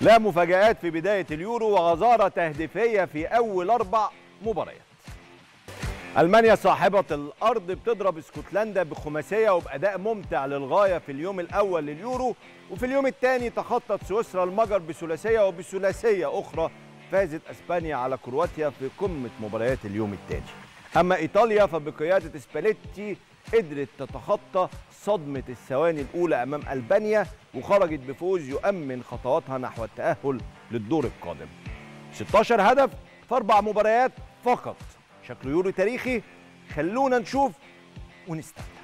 لا مفاجآت في بداية اليورو وغزارة تهديفية في أول أربع مباريات ألمانيا صاحبة الأرض بتضرب اسكتلندا بخماسية وبأداء ممتع للغاية في اليوم الأول لليورو وفي اليوم الثاني تخطت سويسرا المجر بثلاثية وبثلاثية أخرى فازت أسبانيا على كرواتيا في قمة مباريات اليوم الثاني أما إيطاليا فبقيادة سباليتي قدرت تتخطى صدمة الثواني الأولى أمام ألبانيا وخرجت بفوز يؤمن خطواتها نحو التأهل للدور القادم 16 هدف في أربع مباريات فقط شكله يوري تاريخي خلونا نشوف ونستمتع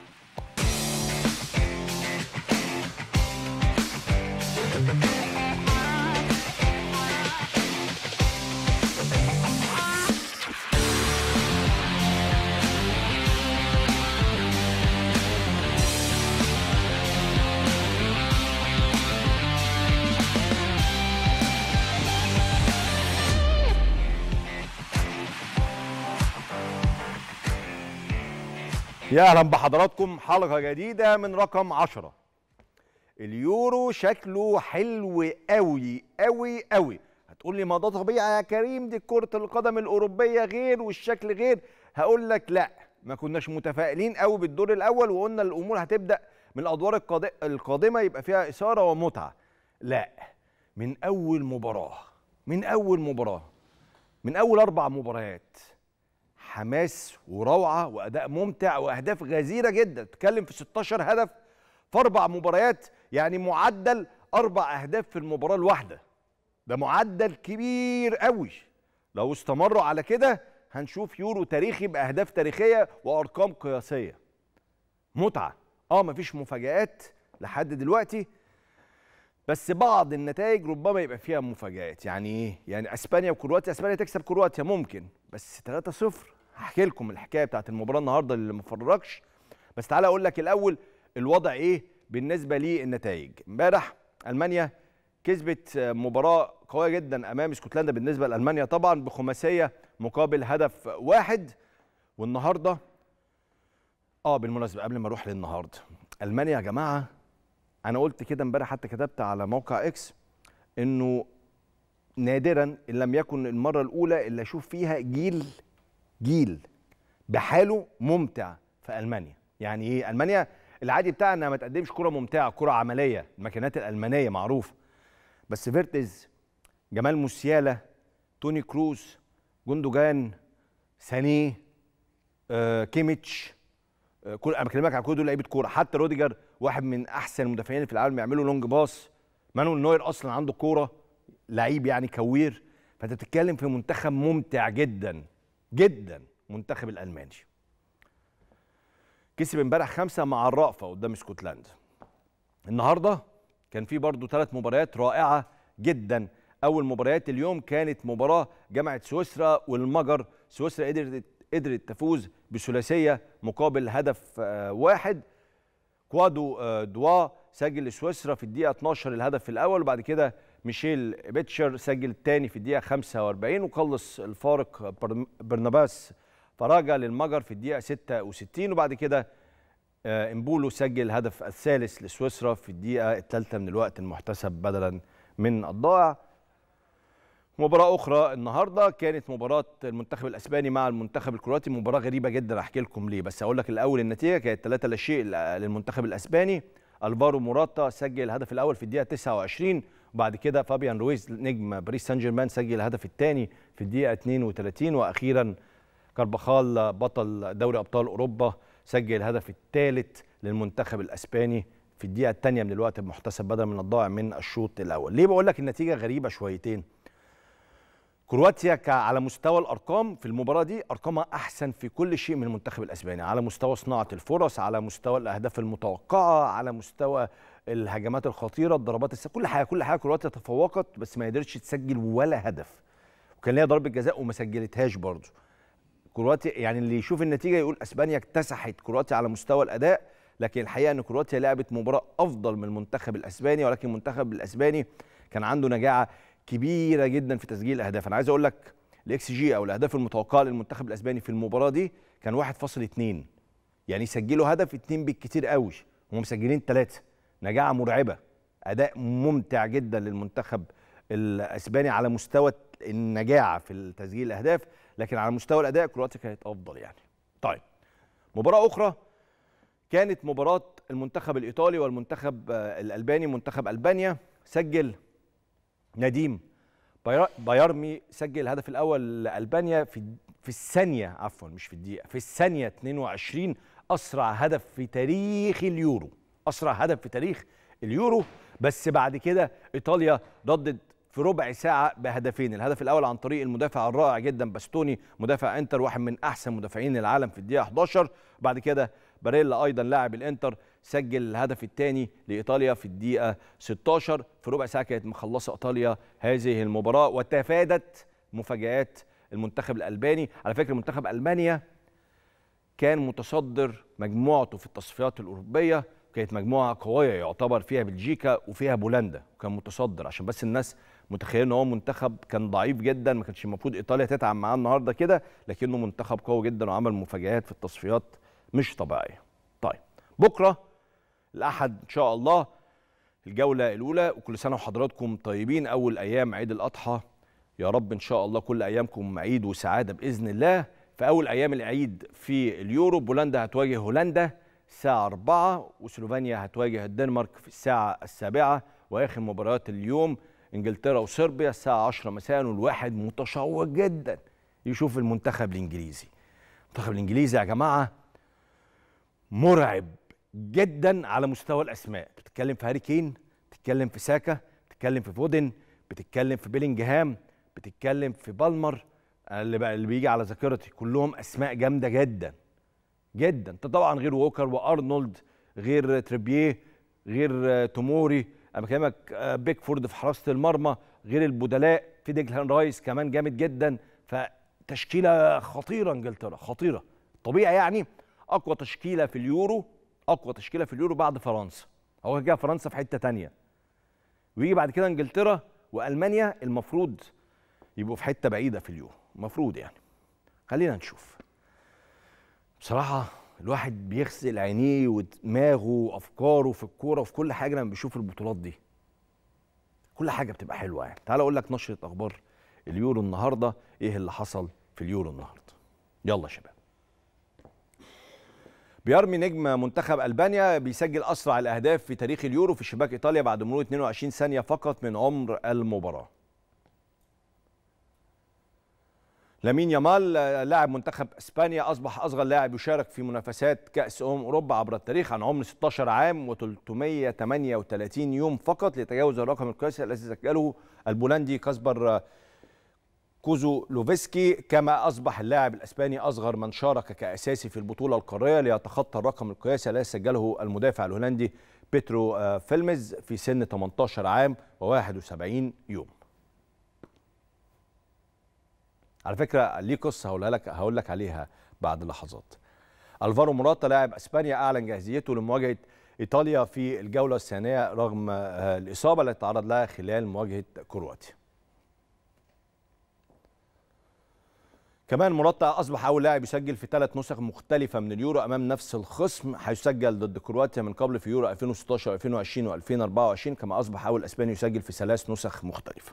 يا اهلا بحضراتكم حلقه جديده من رقم 10 اليورو شكله حلو قوي قوي قوي هتقول لي ما ده طبيعي يا كريم دي كره القدم الاوروبيه غير والشكل غير هقول لك لا ما كناش متفائلين قوي بالدور الاول وقلنا الامور هتبدا من الادوار القادمه يبقى فيها اثاره ومتعه لا من اول مباراه من اول مباراه من اول اربع مباريات حماس وروعه واداء ممتع واهداف غزيره جدا تتكلم في 16 هدف في اربع مباريات يعني معدل اربع اهداف في المباراه الواحده ده معدل كبير قوي لو استمروا على كده هنشوف يورو تاريخي باهداف تاريخيه وارقام قياسيه متعه اه مفيش مفاجات لحد دلوقتي بس بعض النتائج ربما يبقى فيها مفاجات يعني ايه يعني اسبانيا وكرواتيا اسبانيا تكسب كرواتيا ممكن بس 3 0 هحكي لكم الحكايه بتاعت المباراه النهارده اللي ما فرجش بس تعالى اقول لك الاول الوضع ايه بالنسبه للنتائج امبارح المانيا كسبت مباراه قويه جدا امام اسكتلندا بالنسبه لالمانيا طبعا بخماسيه مقابل هدف واحد والنهارده اه بالمناسبه قبل ما اروح للنهارده المانيا يا جماعه انا قلت كده امبارح حتى كتبت على موقع اكس انه نادرا ان لم يكن المره الاولى اللي اشوف فيها جيل جيل بحاله ممتع في المانيا يعني ايه المانيا العادي بتاعها انها ما تقدمش كره ممتعه كره عمليه الماكينات الالمانيه معروفه بس فيرتز جمال موسيالا توني كروس جوندوجان سانيه آه، كيميتش آه، كل انا بكلمك على كل دول لعيبه كوره حتى روديجر واحد من احسن المدافعين في العالم يعملوا لونج باص مانويل نوير اصلا عنده كوره لعيب يعني كوير فانت بتتكلم في منتخب ممتع جدا جدا منتخب الالماني كسب امبارح خمسة مع الرأفة قدام اسكتلندا النهارده كان في برضه ثلاث مباريات رائعة جدا أول مباريات اليوم كانت مباراة جامعه سويسرا والمجر سويسرا قدرت قدرت تفوز بثلاثية مقابل هدف آه، واحد كوادو آه، دوا سجل سويسرا في الدقيقة 12 الهدف الأول وبعد كده ميشيل بيتشر سجل الثاني في الدقيقه 45 وخلص الفارق برناباس فراجا للمجر في الدقيقه 66 وبعد كده آه، امبولو سجل هدف الثالث لسويسرا في الدقيقه الثالثه من الوقت المحتسب بدلا من الضائع مباراة أخرى النهاردة كانت مباراة المنتخب الأسباني مع المنتخب الكرواتي مباراة غريبة جدا أحكي لكم ليه بس أقول لك الأول النتيجة كانت 3 لا شيء للمنتخب الأسباني ألفارو موراتا سجل الهدف الأول في الدقيقة 29 بعد كده فابيان رويز نجم باريس سان جيرمان سجل الهدف الثاني في الدقيقه 32 واخيرا كارباخال بطل دوري ابطال اوروبا سجل الهدف الثالث للمنتخب الاسباني في الدقيقه الثانيه من الوقت المحتسب بدل من الضائع من الشوط الاول ليه بقول لك النتيجه غريبه شويتين كرواتيا على مستوى الارقام في المباراه دي ارقامها احسن في كل شيء من المنتخب الاسباني على مستوى صناعه الفرص على مستوى الاهداف المتوقعه على مستوى الهجمات الخطيره الضربات الس... كل حاجه كل حاجه كرواتيا تفوقت بس ما قدرتش تسجل ولا هدف وكان ليها ضربه جزاء وما سجلتهاش برضه كرواتيا يعني اللي يشوف النتيجه يقول اسبانيا اكتسحت كرواتيا على مستوى الاداء لكن الحقيقه ان كرواتيا لعبت مباراه افضل من المنتخب الاسباني ولكن المنتخب الاسباني كان عنده نجاعه كبيره جدا في تسجيل الاهداف انا عايز اقول لك الاكس جي او الاهداف المتوقعه للمنتخب الاسباني في المباراه دي كان 1.2 يعني يسجلوا هدف اثنين بالكتير قوي هم مسجلين ثلاثه نجاعه مرعبه اداء ممتع جدا للمنتخب الاسباني على مستوى النجاعه في تسجيل الاهداف لكن على مستوى الاداء كرواتيا كانت افضل يعني طيب مباراه اخرى كانت مباراه المنتخب الايطالي والمنتخب الالباني منتخب البانيا سجل نديم بايرمي سجل الهدف الاول لالبانيا في في الثانيه عفوا مش في الدقيقه في الثانيه 22 اسرع هدف في تاريخ اليورو اسرع هدف في تاريخ اليورو بس بعد كده ايطاليا ردت في ربع ساعة بهدفين الهدف الأول عن طريق المدافع الرائع جدا باستوني مدافع انتر واحد من أحسن مدافعين العالم في الدقيقة 11 بعد كده باريلا أيضا لاعب الانتر سجل الهدف الثاني لإيطاليا في الدقيقة 16 في ربع ساعة كانت مخلصة إيطاليا هذه المباراة وتفادت مفاجآت المنتخب الألباني على فكرة منتخب ألمانيا كان متصدر مجموعته في التصفيات الأوروبية كانت مجموعه قويه يعتبر فيها بلجيكا وفيها بولندا وكان متصدر عشان بس الناس متخيلين ان هو منتخب كان ضعيف جدا ما كانش المفروض ايطاليا تتعب معاه النهارده كده لكنه منتخب قوي جدا وعمل مفاجات في التصفيات مش طبيعيه. طيب بكره الاحد ان شاء الله الجوله الاولى وكل سنه وحضراتكم طيبين اول ايام عيد الاضحى يا رب ان شاء الله كل ايامكم عيد وسعاده باذن الله في اول ايام العيد في اليورو بولندا هتواجه هولندا الساعة 4 وسلوفانيا هتواجه الدنمارك في الساعة السابعة وآخر مباريات اليوم إنجلترا وصربيا الساعة 10 مساء والواحد متشوق جدا يشوف المنتخب الإنجليزي المنتخب الإنجليزي يا جماعة مرعب جدا على مستوى الأسماء بتتكلم في هاري كين بتتكلم في ساكا بتتكلم في فودن بتتكلم في بيلينجهام بتتكلم في بالمر اللي, اللي بيجي على ذاكرتي كلهم أسماء جامدة جدا جدا طبعا غير ووكر وارنولد غير تريبييه غير توموري انا بكلمك آه، بيكفورد في حراسه المرمى غير البدلاء في ديجلان رايس كمان جامد جدا فتشكيله خطيره انجلترا خطيره طبيعي يعني اقوى تشكيله في اليورو اقوى تشكيله في اليورو بعد فرنسا هو كده فرنسا في حته تانية ويجي بعد كده انجلترا والمانيا المفروض يبقوا في حته بعيده في اليورو المفروض يعني خلينا نشوف بصراحه الواحد بيغسل عينيه ودماغه وافكاره في الكوره وفي كل حاجه لما بيشوف البطولات دي كل حاجه بتبقى حلوه يعني تعال اقول لك نشره اخبار اليورو النهارده ايه اللي حصل في اليورو النهارده يلا يا شباب بيرمي نجم منتخب البانيا بيسجل اسرع الاهداف في تاريخ اليورو في شباك ايطاليا بعد مرور 22 ثانيه فقط من عمر المباراه لامين يامال لاعب منتخب اسبانيا اصبح اصغر لاعب يشارك في منافسات كاس امم اوروبا عبر التاريخ عن عمر 16 عام و338 يوم فقط لتجاوز الرقم القياسي الذي سجله البولندي كاسبر كوزولوفسكي كما اصبح اللاعب الاسباني اصغر من شارك كاساسي في البطوله القاريه ليتخطى الرقم القياسي الذي سجله المدافع الهولندي بيترو آه، فيلمز في سن 18 عام و71 يوم على فكره ليه قصه هقولها لك هقول لك عليها بعد لحظات الفارو موراتا لاعب اسبانيا اعلن جاهزيته لمواجهه ايطاليا في الجوله الثانيه رغم آه، الاصابه التي تعرض لها خلال مواجهه كرواتيا كمان مراتا اصبح اول لاعب يسجل في ثلاث نسخ مختلفه من اليورو امام نفس الخصم هيسجل ضد كرواتيا من قبل في يورو 2016 و2020 و2024 كما اصبح اول اسباني يسجل في ثلاث نسخ مختلفه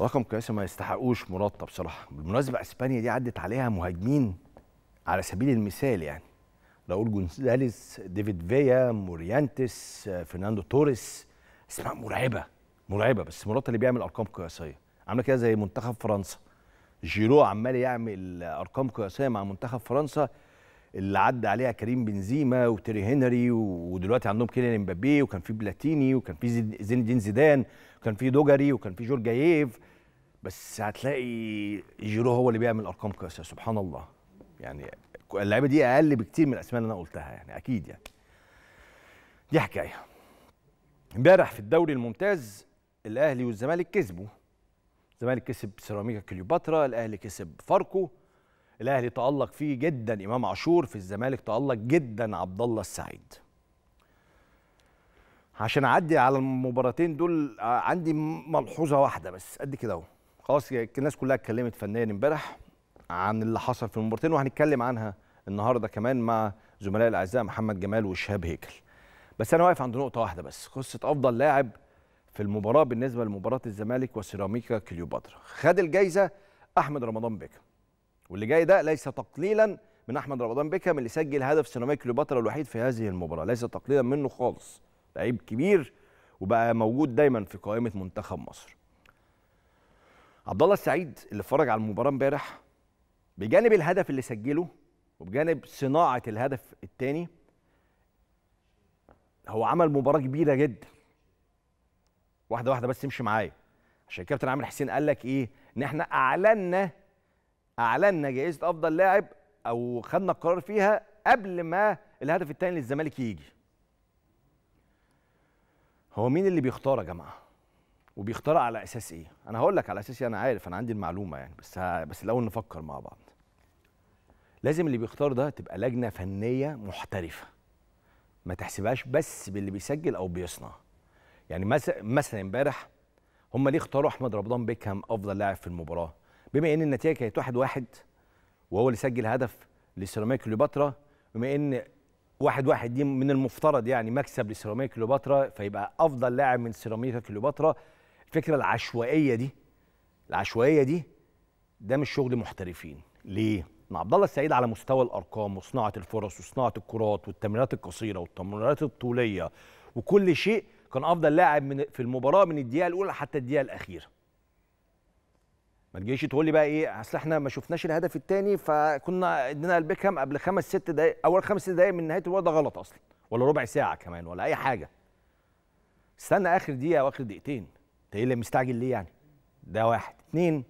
رقم قياسي ما يستحقوش مراته بصراحه بالمناسبه اسبانيا دي عدت عليها مهاجمين على سبيل المثال يعني راؤول جونزاليس ديفيد فيا موريانتس فرناندو توريس اسماء مرعبه مرعبه بس مراته اللي بيعمل ارقام قياسيه عامله كده زي منتخب فرنسا جيرو عمال يعمل ارقام قياسيه مع منتخب فرنسا اللي عدى عليها كريم بنزيما وتيري هنري ودلوقتي عندهم كيليان امبابي وكان في بلاتيني وكان في زين الدين زيدان وكان في دوجري وكان في جورجاييف بس هتلاقي جيرو هو اللي بيعمل ارقام قياسيه سبحان الله يعني اللعيبه دي اقل بكتير من الاسماء اللي انا قلتها يعني اكيد يعني دي حكايه امبارح في الدوري الممتاز الاهلي والزمالك كسبوا الزمالك كسب سيراميكا كليوباترا الاهلي كسب فاركو الاهلي تالق فيه جدا امام عاشور في الزمالك تالق جدا عبد الله السعيد عشان اعدي على المباراتين دول آه، عندي ملحوظه واحده بس قد كده اهو خلاص الناس كلها اتكلمت فنيا امبارح عن اللي حصل في المباراتين وهنتكلم عنها النهارده كمان مع زملائي الاعزاء محمد جمال وشهاب هيكل بس انا واقف عند نقطه واحده بس قصه افضل لاعب في المباراه بالنسبه لمباراه الزمالك وسيراميكا كليوباترا خد الجايزه احمد رمضان بيكم واللي جاي ده ليس تقليلا من احمد رمضان بيكهام اللي سجل هدف سيناميك كليوباترا الوحيد في هذه المباراه ليس تقليلا منه خالص لعيب كبير وبقى موجود دايما في قائمه منتخب مصر عبد الله السعيد اللي اتفرج على المباراه امبارح بجانب الهدف اللي سجله وبجانب صناعه الهدف الثاني هو عمل مباراه كبيره جدا واحده واحده بس امشي معايا عشان كابتن عامر حسين قال لك ايه ان احنا اعلنا اعلنا جائزه افضل لاعب او خدنا القرار فيها قبل ما الهدف الثاني للزمالك يجي هو مين اللي بيختار يا جماعه وبيختار على اساس ايه انا هقول لك على اساس إيه، انا عارف انا عندي المعلومه يعني بس بس الاول نفكر مع بعض لازم اللي بيختار ده تبقى لجنه فنيه محترفه ما تحسبهاش بس باللي بيسجل او بيصنع يعني مثلا مثلا امبارح هم ليه اختاروا احمد رمضان بيكهام افضل لاعب في المباراه بما ان النتيجه كانت 1-1 واحد واحد وهو اللي سجل هدف لسيراميكا كليوباترا بما ان واحد واحد دي من المفترض يعني مكسب لسيراميكا كليوباترا فيبقى افضل لاعب من سيراميكا كليوباترا الفكره العشوائيه دي العشوائيه دي ده مش شغل محترفين ليه ان عبد الله السعيد على مستوى الارقام وصناعه الفرص وصناعه الكرات والتمريرات القصيره والتمريرات الطوليه وكل شيء كان افضل لاعب من في المباراه من الدقيقه الاولى حتى الدقيقه الاخيره ما تجيش تقول لي بقى ايه اصل احنا ما شفناش الهدف الثاني فكنا ادينا البيكهام قبل خمس ست دقائق اول خمس ست دقائق من نهايه الوقت ده غلط اصلا ولا ربع ساعه كمان ولا اي حاجه استنى اخر دقيقه واخر دقيقتين انت ايه اللي مستعجل ليه يعني ده واحد اتنين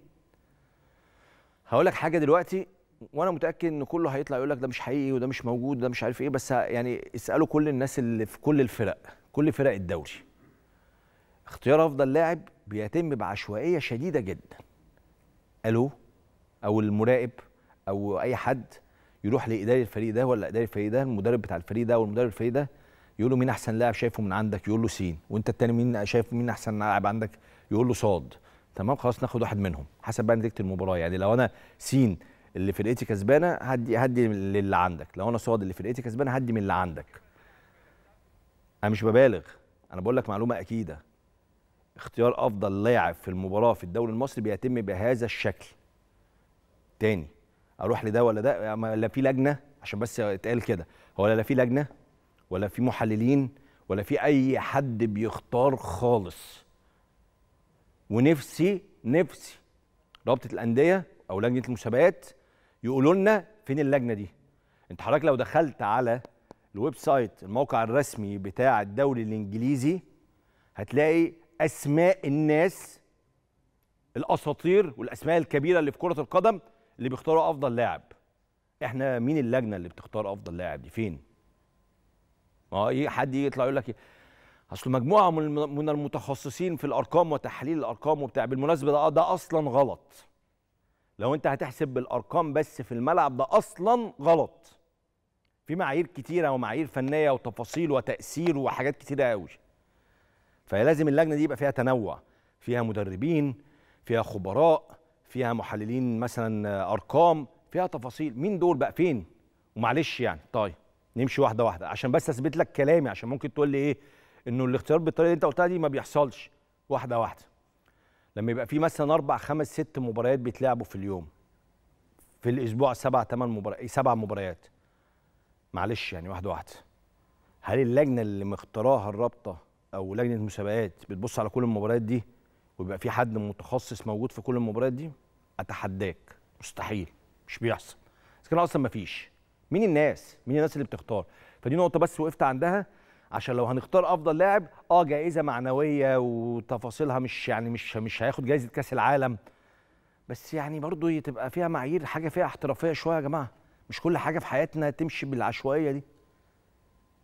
هقول لك حاجه دلوقتي وانا متاكد ان كله هيطلع يقول لك ده مش حقيقي وده مش موجود وده مش عارف ايه بس يعني اسالوا كل الناس اللي في كل الفرق كل فرق الدوري اختيار افضل لاعب بيتم بعشوائيه شديده جدا الو او المراقب او اي حد يروح لاداري الفريق ده ولا اداري الفريق ده المدرب بتاع الفريق ده والمدرب الفريق ده يقول له مين احسن لاعب شايفه من عندك يقول له سين وانت التاني مين شايف مين احسن لاعب عندك يقول له صاد تمام خلاص ناخد واحد منهم حسب بقى نتيجه المباراه يعني لو انا سين اللي فرقتي كسبانه هدي هدي للي عندك لو انا صاد اللي فرقتي كسبانه هدي من اللي عندك انا مش ببالغ انا بقول لك معلومه اكيده اختيار افضل لاعب في المباراه في الدوري المصري بيتم بهذا الشكل تاني اروح لده ولا ده لا في لجنه عشان بس اتقال كده هو لا في لجنه ولا في محللين ولا في اي حد بيختار خالص ونفسي نفسي رابطه الانديه او لجنه المسابقات يقولوا لنا فين اللجنه دي انت حضرتك لو دخلت على الويب سايت الموقع الرسمي بتاع الدوري الانجليزي هتلاقي اسماء الناس الاساطير والاسماء الكبيره اللي في كره القدم اللي بيختاروا افضل لاعب احنا مين اللجنه اللي بتختار افضل لاعب دي فين ما اي حد يطلع يقول لك إيه؟ اصل مجموعه من المتخصصين في الارقام وتحليل الارقام وبتاع بالمناسبه ده ده اصلا غلط لو انت هتحسب بالارقام بس في الملعب ده اصلا غلط في معايير كتيره ومعايير فنيه وتفاصيل وتاثير وحاجات كتيره قوي فلازم اللجنه دي يبقى فيها تنوع فيها مدربين فيها خبراء فيها محللين مثلا ارقام فيها تفاصيل مين دول بقى فين ومعلش يعني طيب نمشي واحده واحده عشان بس اثبت لك كلامي عشان ممكن تقول لي ايه انه الاختيار بالطريقه اللي انت قلتها دي ما بيحصلش واحده واحده لما يبقى في مثلا اربع خمس ست مباريات بيتلعبوا في اليوم في الاسبوع سبع ثمان مباريات سبع مباريات معلش يعني واحده واحده هل اللجنه اللي مختاراها الرابطه او لجنه مسابقات بتبص على كل المباريات دي ويبقى في حد متخصص موجود في كل المباريات دي اتحداك مستحيل مش بيحصل بس كان اصلا ما فيش مين الناس مين الناس اللي بتختار فدي نقطه بس وقفت عندها عشان لو هنختار افضل لاعب اه جائزه معنويه وتفاصيلها مش يعني مش مش هياخد جائزه كاس العالم بس يعني برضه تبقى فيها معايير حاجه فيها احترافيه شويه يا جماعه مش كل حاجه في حياتنا تمشي بالعشوائيه دي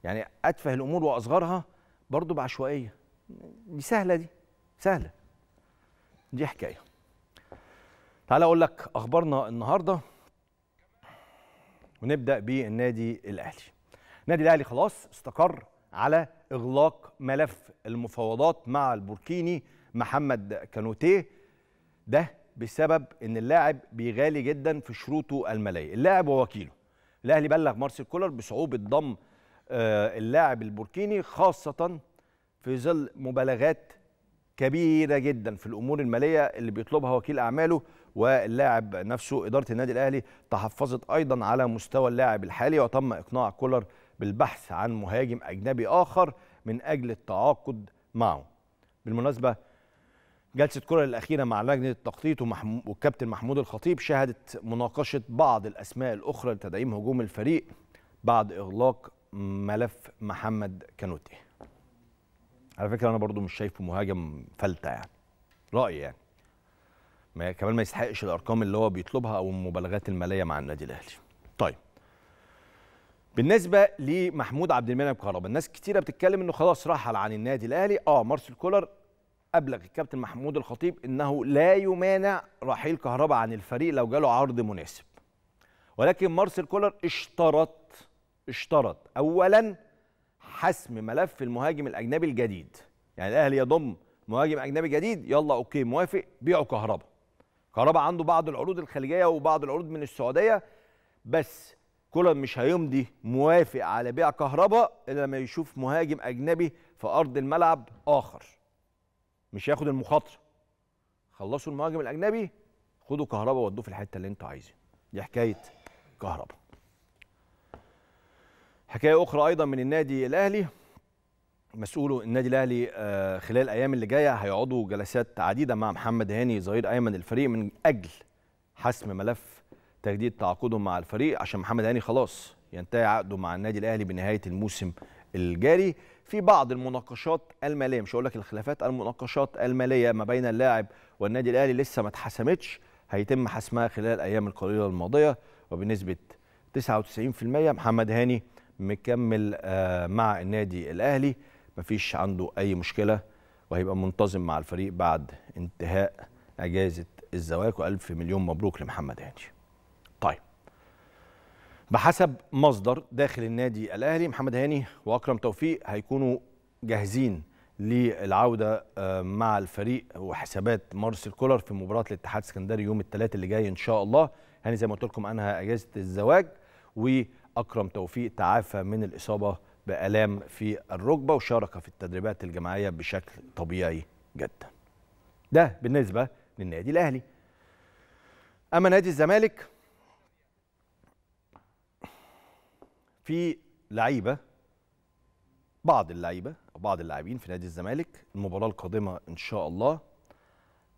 يعني اتفه الامور واصغرها برضه بعشوائيه دي سهله دي سهله دي حكايه تعالى اقول لك اخبارنا النهارده ونبدا بالنادي الاهلي النادي الاهلي خلاص استقر على اغلاق ملف المفاوضات مع البوركيني محمد كانوتيه ده بسبب ان اللاعب بيغالي جدا في شروطه الماليه اللاعب ووكيله الاهلي بلغ مارسيل كولر بصعوبه ضم آه، اللاعب البوركيني خاصة في ظل مبالغات كبيرة جدا في الأمور المالية اللي بيطلبها وكيل أعماله واللاعب نفسه إدارة النادي الأهلي تحفظت أيضا على مستوى اللاعب الحالي وتم إقناع كولر بالبحث عن مهاجم أجنبي آخر من أجل التعاقد معه بالمناسبة جلسة كولر الأخيرة مع لجنة التخطيط والكابتن محمود الخطيب شهدت مناقشة بعض الأسماء الأخرى لتدعيم هجوم الفريق بعد إغلاق ملف محمد كانوتي على فكره انا برضو مش شايفه مهاجم فلته يعني رايي يعني ما كمان ما يستحقش الارقام اللي هو بيطلبها او المبالغات الماليه مع النادي الاهلي طيب بالنسبه لمحمود عبد المنعم كهربا الناس كتيره بتتكلم انه خلاص رحل عن النادي الاهلي اه مارسيل كولر ابلغ الكابتن محمود الخطيب انه لا يمانع رحيل كهربا عن الفريق لو جاله عرض مناسب ولكن مارسيل كولر اشترط اشترط اولا حسم ملف المهاجم الاجنبي الجديد يعني الاهلي يضم مهاجم اجنبي جديد يلا اوكي موافق بيعوا كهربا كهربا عنده بعض العروض الخليجيه وبعض العروض من السعوديه بس كولر مش هيمضي موافق على بيع كهربا الا لما يشوف مهاجم اجنبي في ارض الملعب اخر مش هياخد المخاطره خلصوا المهاجم الاجنبي خدوا كهربا ودوه في الحته اللي انتوا عايزين دي حكايه كهربا حكايه اخرى ايضا من النادي الاهلي مسؤولو النادي الاهلي آه، خلال الايام اللي جايه هيقعدوا جلسات عديده مع محمد هاني ظهير ايمن الفريق من اجل حسم ملف تجديد تعاقدهم مع الفريق عشان محمد هاني خلاص ينتهي عقده مع النادي الاهلي بنهايه الموسم الجاري في بعض المناقشات الماليه مش هقول لك الخلافات المناقشات الماليه ما بين اللاعب والنادي الاهلي لسه ما اتحسمتش هيتم حسمها خلال الايام القليله الماضيه وبنسبه 99% محمد هاني مكمل آه، مع النادي الاهلي مفيش عنده اي مشكله وهيبقى منتظم مع الفريق بعد انتهاء اجازه الزواج والف مليون مبروك لمحمد هاني طيب بحسب مصدر داخل النادي الاهلي محمد هاني واكرم توفيق هيكونوا جاهزين للعوده آه، مع الفريق وحسابات مارسيل كولر في مباراه الاتحاد السكندري يوم الثلاث اللي جاي ان شاء الله هاني زي ما قلت لكم انهى اجازه الزواج و أكرم توفيق تعافى من الإصابة بآلام في الركبة وشارك في التدريبات الجماعية بشكل طبيعي جدا ده بالنسبة للنادي الأهلي أما نادي الزمالك في لعيبة بعض اللعيبة أو بعض اللاعبين في نادي الزمالك المباراة القادمة إن شاء الله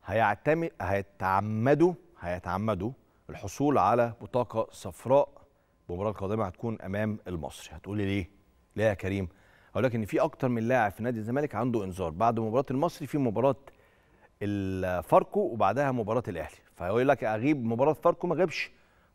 هيعتمد هيتعمدوا هيتعمدوا الحصول على بطاقة صفراء المباراه القادمه هتكون امام المصري هتقولي ليه ليه يا كريم هقول لك ان في اكتر من لاعب في نادي الزمالك عنده انذار بعد مباراه المصري في مباراه الفاركو وبعدها مباراه الاهلي فيقول لك اغيب مباراه فاركو ما غيبش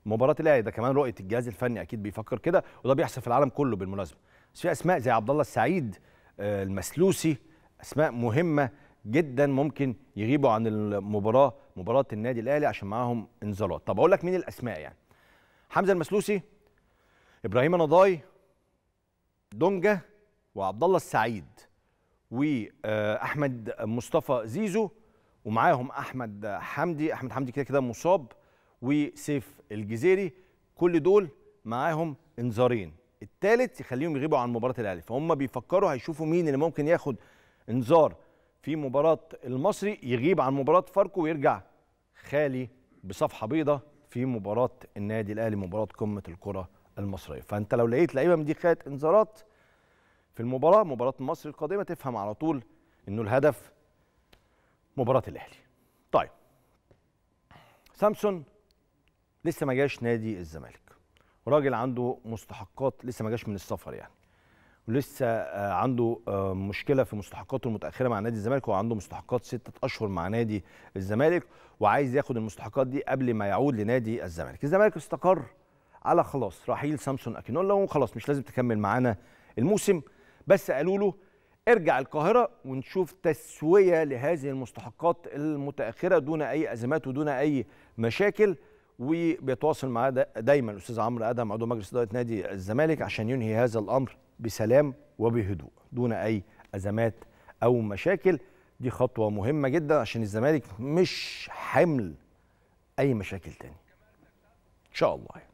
مباراه الاهلي ده كمان رؤيه الجهاز الفني اكيد بيفكر كده وده بيحصل في العالم كله بالمناسبه بس في اسماء زي عبد الله السعيد آه، المسلوسي اسماء مهمه جدا ممكن يغيبوا عن المباراه مباراه النادي الاهلي عشان معاهم انذارات طب اقول لك مين الاسماء يعني حمزه المسلوسي ابراهيم نضاي دونجا وعبد الله السعيد واحمد مصطفى زيزو ومعاهم احمد حمدي احمد حمدي كده كده مصاب وسيف الجزيري كل دول معاهم انذارين الثالث يخليهم يغيبوا عن مباراه الاهلي فهم بيفكروا هيشوفوا مين اللي ممكن ياخد انذار في مباراه المصري يغيب عن مباراه فاركو ويرجع خالي بصفحه بيضاء في مباراه النادي الاهلي مباراه قمه الكره المصريه فانت لو لقيت لعيبه من دي خدت انذارات في المباراه مباراه مصر القادمه تفهم على طول انه الهدف مباراه الاهلي طيب سامسون لسه ما جاش نادي الزمالك راجل عنده مستحقات لسه ما جاش من السفر يعني ولسه آه، عنده آه، مشكله في مستحقاته المتاخره مع نادي الزمالك هو عنده مستحقات ستة اشهر مع نادي الزمالك وعايز ياخد المستحقات دي قبل ما يعود لنادي الزمالك الزمالك استقر على خلاص رحيل سامسون اكينولا وخلاص مش لازم تكمل معانا الموسم بس قالوا له ارجع القاهرة ونشوف تسوية لهذه المستحقات المتأخرة دون أي أزمات ودون أي مشاكل وبيتواصل معاه دايما الأستاذ عمرو أدهم عضو مجلس إدارة نادي الزمالك عشان ينهي هذا الأمر بسلام وبهدوء دون أي أزمات أو مشاكل دي خطوة مهمة جدا عشان الزمالك مش حمل أي مشاكل تاني إن شاء الله يعني.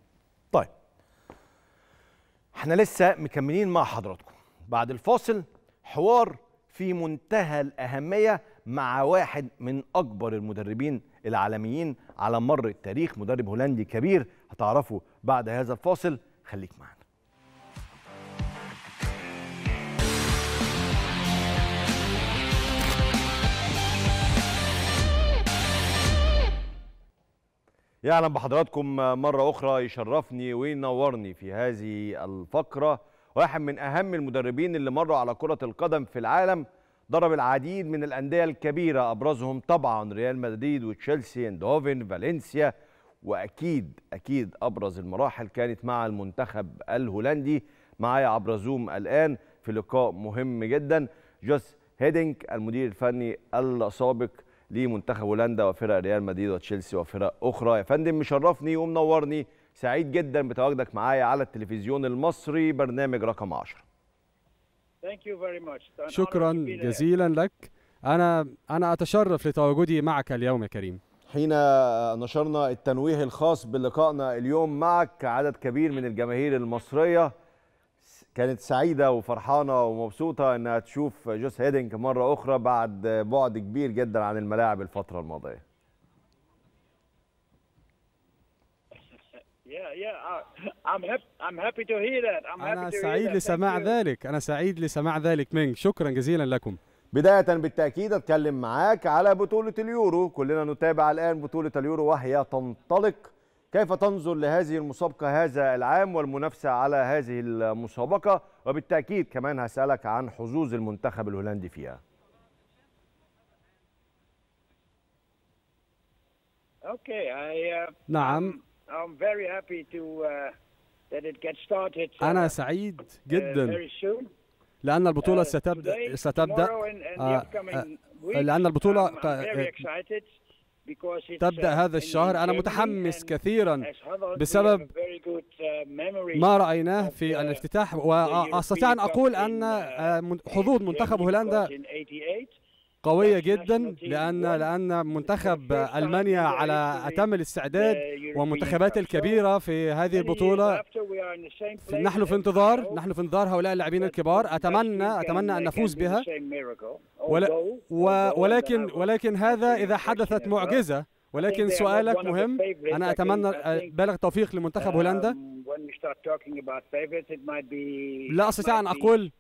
طيب احنا لسه مكملين مع حضراتكم بعد الفاصل حوار في منتهى الأهمية مع واحد من أكبر المدربين العالميين على مر التاريخ مدرب هولندي كبير هتعرفه بعد هذا الفاصل خليك معنا يعلم بحضراتكم مرة أخرى يشرفني وينورني في هذه الفقرة واحد من أهم المدربين اللي مروا على كرة القدم في العالم ضرب العديد من الأندية الكبيرة أبرزهم طبعا ريال مدريد وتشيلسي اندهوفن فالنسيا وأكيد أكيد أبرز المراحل كانت مع المنتخب الهولندي معايا عبر زوم الآن في لقاء مهم جدا جوس هيدينج المدير الفني السابق لمنتخب هولندا وفرق ريال مدريد وتشيلسي وفرق اخرى يا فندم مشرفني ومنورني سعيد جدا بتواجدك معايا على التلفزيون المصري برنامج رقم 10 شكرا جزيلا لك انا انا اتشرف لتواجدي معك اليوم يا كريم حين نشرنا التنويه الخاص بلقائنا اليوم معك عدد كبير من الجماهير المصريه كانت سعيدة وفرحانة ومبسوطة انها تشوف جوس هيدنك مرة اخرى بعد بعد كبير جدا عن الملاعب الفترة الماضية. أنا سعيد لسماع ذلك أنا سعيد لسماع ذلك منك شكرا جزيلا لكم بداية بالتأكيد أتكلم معاك على بطولة اليورو كلنا نتابع الآن بطولة اليورو وهي تنطلق كيف تنظر لهذه المسابقة هذا العام والمنافسة على هذه المسابقة وبالتأكيد كمان هسألك عن حظوظ المنتخب الهولندي فيها Okay, I, uh, نعم I'm very happy to, uh, that it gets started, uh, أنا سعيد uh, جدا uh, very soon. لأن البطولة uh, ستبدأ ستبدأ آه، آه، لأن البطولة آه، تبدأ هذا الشهر أنا متحمس كثيرا بسبب uh, ما رأيناه في uh, الافتتاح وأستطيع أن أقول أن uh, آه، حظوظ منتخب هولندا قوية جدا لأن لأن منتخب ألمانيا على أتم الاستعداد والمنتخبات الكبيرة في هذه البطولة نحن في انتظار نحن في انتظار هؤلاء اللاعبين الكبار أتمنى أتمنى أن نفوز بها ولكن ولكن هذا إذا حدثت معجزة ولكن سؤالك مهم أنا أتمنى بالغ توفيق لمنتخب هولندا um, لا أستطيع أن أقول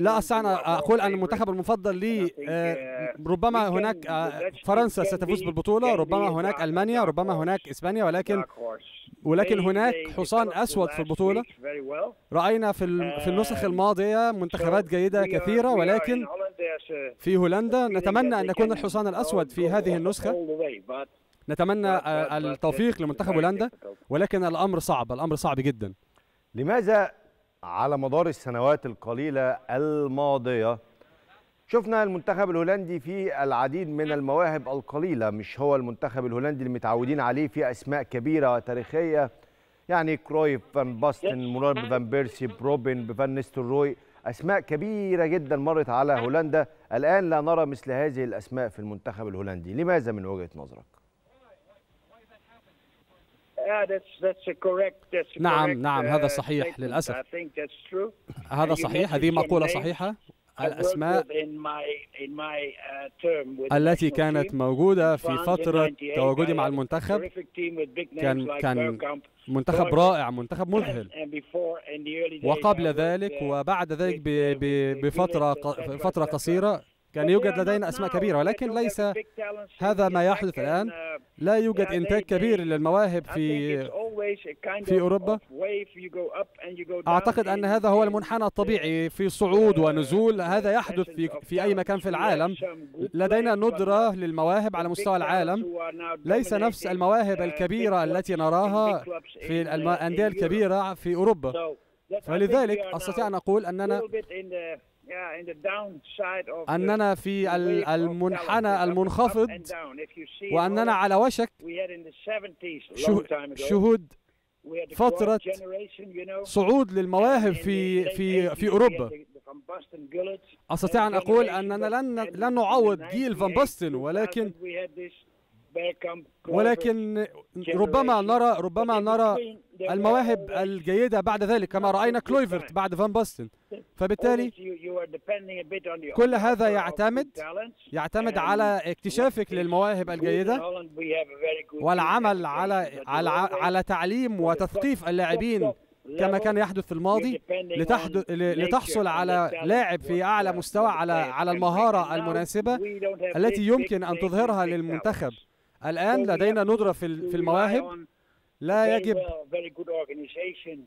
لا أستطيع أن أقول أن المنتخب المفضل لي آه، uh, ربما هناك آه، فرنسا ستفوز بالبطولة ربما هناك ألمانيا ربما هناك إسبانيا ولكن ولكن هناك حصان أسود في البطولة رأينا في في النسخ um, الماضية منتخبات جيدة كثيرة ولكن في هولندا نتمنى أن نكون الحصان الأسود في هذه النسخة نتمنى آه، التوفيق لمنتخب هولندا ولكن الامر صعب الامر صعب جدا لماذا على مدار السنوات القليله الماضيه شفنا المنتخب الهولندي في العديد من المواهب القليله مش هو المنتخب الهولندي اللي متعودين عليه في اسماء كبيره تاريخيه يعني كرويف فان باستن مولان فان بيرسي بروبن بفان روي اسماء كبيره جدا مرت على هولندا الان لا نرى مثل هذه الاسماء في المنتخب الهولندي لماذا من وجهه نظرك نعم نعم هذا uh, صحيح للأسف هذا صحيح هذه مقولة صحيحة الأسماء uh, التي كانت موجودة في فترة تواجدي مع المنتخب كان كان منتخب رائع منتخب مذهل وقبل ذلك uh, وبعد ذلك بفترة فترة قصيرة كان يوجد لدينا أسماء كبيرة ولكن ليس هذا ما يحدث الآن لا يوجد إنتاج كبير للمواهب في في أوروبا أعتقد أن هذا هو المنحنى الطبيعي في صعود ونزول هذا يحدث في, في أي مكان في العالم لدينا ندرة للمواهب على مستوى العالم ليس نفس المواهب الكبيرة التي نراها في الأندية الكبيرة في أوروبا فلذلك أستطيع أن أقول أننا أننا في المنحنى المنخفض وأننا على وشك شهود فترة صعود للمواهب في في في أوروبا أستطيع أن أقول أننا لن لن نعوض جيل فان باستن ولكن ولكن ربما نرى ربما نرى المواهب الجيدة بعد ذلك كما رأينا كلويفرت بعد فان باستن فبالتالي كل هذا يعتمد يعتمد على اكتشافك للمواهب الجيدة والعمل على على على تعليم وتثقيف اللاعبين كما كان يحدث في الماضي لتحدث لتحصل على لاعب في اعلى مستوى على على المهاره المناسبه التي يمكن ان تظهرها للمنتخب الآن لدينا ندرة في في المواهب لا يجب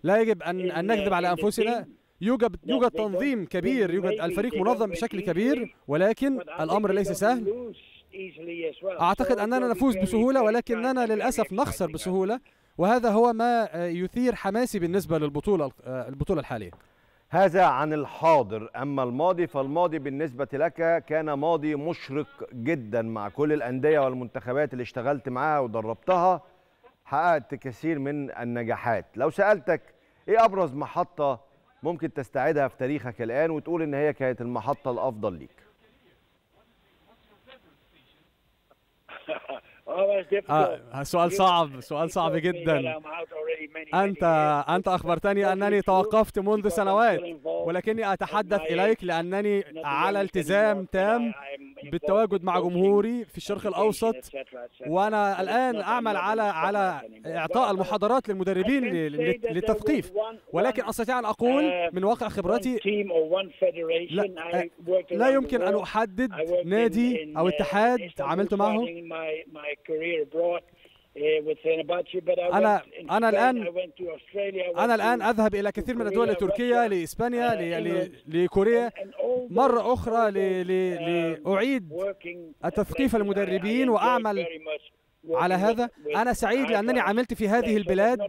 لا يجب أن أن نكذب uh, على أنفسنا يوجد يوجد تنظيم كبير يوجد الفريق منظم بشكل كبير ولكن الأمر ليس سهل أعتقد أننا نفوز بسهولة ولكننا للأسف نخسر بسهولة وهذا هو ما يثير حماسي بالنسبة للبطولة آه، البطولة الحالية هذا عن الحاضر أما الماضي فالماضي بالنسبة لك كان ماضي مشرق جدا مع كل الأندية والمنتخبات اللي اشتغلت معاها ودربتها حققت كثير من النجاحات لو سألتك إيه أبرز محطة ممكن تستعيدها في تاريخك الآن وتقول إن هي كانت المحطة الأفضل ليك Oh, آه،, آه سؤال صعب سؤال صعب جدا أنت أنت أخبرتني أنني توقفت منذ سنوات ولكني أتحدث إليك لأنني على التزام تام بالتواجد مع جمهوري في الشرق الأوسط وأنا الآن أعمل على على إعطاء المحاضرات للمدربين للتثقيف ولكن أستطيع أن أقول uh, من واقع خبرتي لا, آه، لا يمكن أن أحدد نادي أو uh, اتحاد عملت معه career abroad. Uh, أنا أنا الآن أنا الآن أذهب إلى كثير من الدول لتركيا لإسبانيا uh, لكوريا مرة أخرى um, لأعيد التثقيف المدربين وأعمل على هذا أنا سعيد لأنني عملت في هذه البلاد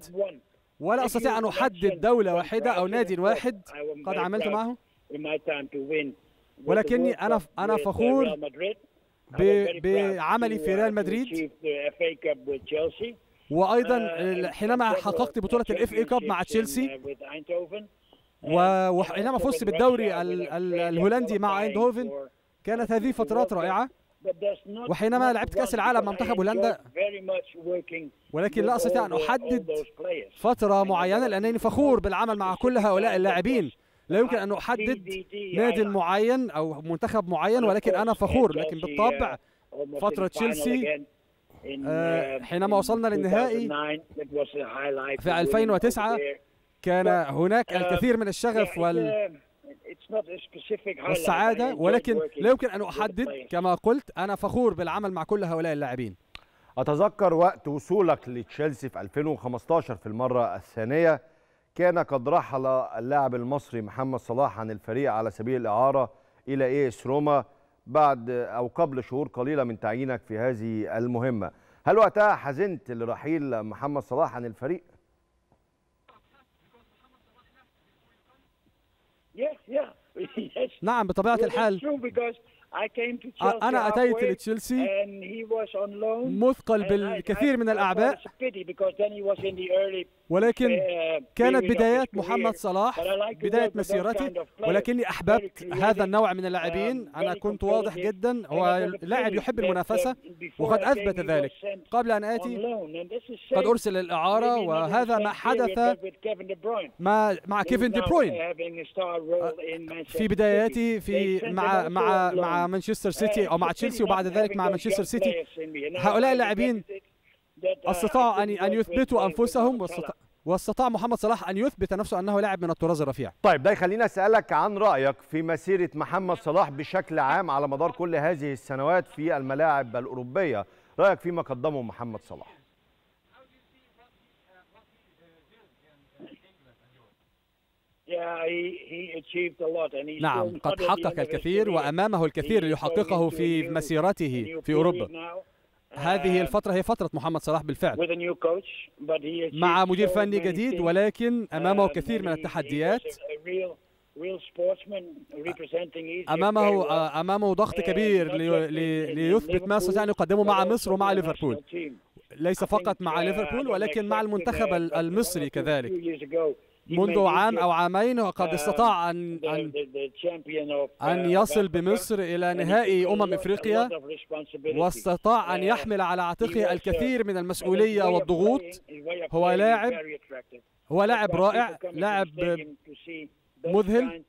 ولا أستطيع أن أحدد دولة واحدة أو نادي واحد قد عملت معه ولكني أنا أنا uh, فخور بعملي في ريال مدريد وايضا آه، حينما حققت بطوله الاف اي كاب مع تشيلسي وحينما فزت بالدوري الهولندي مع ايندهوفن كانت هذه فترات رائعه وحينما لعبت كاس العالم مع منتخب هولندا ولكن لا استطيع ان احدد فتره معينه لانني فخور بالعمل مع كل هؤلاء اللاعبين لا يمكن ان احدد آه، نادي أيوة. معين او منتخب معين ولكن انا فخور لكن بالطبع آه، فتره تشيلسي آه، حينما وصلنا للنهائي في 2009 كان هناك الكثير من الشغف وال uh, والسعادة ولكن لا يمكن أن أحدد كما قلت أنا فخور بالعمل مع كل هؤلاء اللاعبين أتذكر وقت وصولك لتشيلسي في 2015 في المرة الثانية كان قد رحل اللاعب المصري محمد صلاح عن الفريق على سبيل الإعارة إلى إيس روما بعد أو قبل شهور قليلة من تعيينك في هذه المهمة هل وقتها حزنت لرحيل محمد صلاح عن الفريق؟ نعم بطبيعة الحال أنا أتيت لتشيلسي مثقل بالكثير من الأعباء ولكن كانت بدايات محمد صلاح بداية مسيرته ولكني أحببت هذا النوع من um, اللاعبين أنا كنت واضح جدا هو لاعب يحب المنافسة um, وقد أثبت ذلك قبل أن آتي قد أرسل الإعارة وهذا ما حدث مع مع كيفن دي بروين في بداياته في مع مع مع مانشستر سيتي uh, أو مع تشيلسي وبعد ذلك مع مانشستر سيتي هؤلاء اللاعبين استطاعوا ان ان يثبتوا انفسهم واستطاع واستطاع محمد صلاح ان يثبت نفسه انه لاعب من الطراز الرفيع. طيب ده يخليني اسالك عن رايك في مسيره محمد صلاح بشكل عام على مدار كل هذه السنوات في الملاعب الاوروبيه، رايك فيما قدمه محمد صلاح؟ نعم قد حقق الكثير وامامه الكثير ليحققه في مسيرته في اوروبا. هذه آه، الفترة هي فترة محمد صلاح بالفعل مع مدير فني جديد ولكن uh, أمامه كثير من التحديات أمامه آه، أمامه ضغط كبير ليثبت ما استطاع أن يقدمه مع مصر ومع ليفربول ليس فقط مع ليفربول uh, ولكن مع المنتخب المصري كذلك منذ عام أو عامين وقد uh, استطاع أن أن, uh, أن يصل بمصر إلى نهائي أمم إفريقيا واستطاع أن uh, يحمل على عاتقه الكثير من المسؤولية والضغوط هو لاعب هو لاعب رائع لاعب مذهل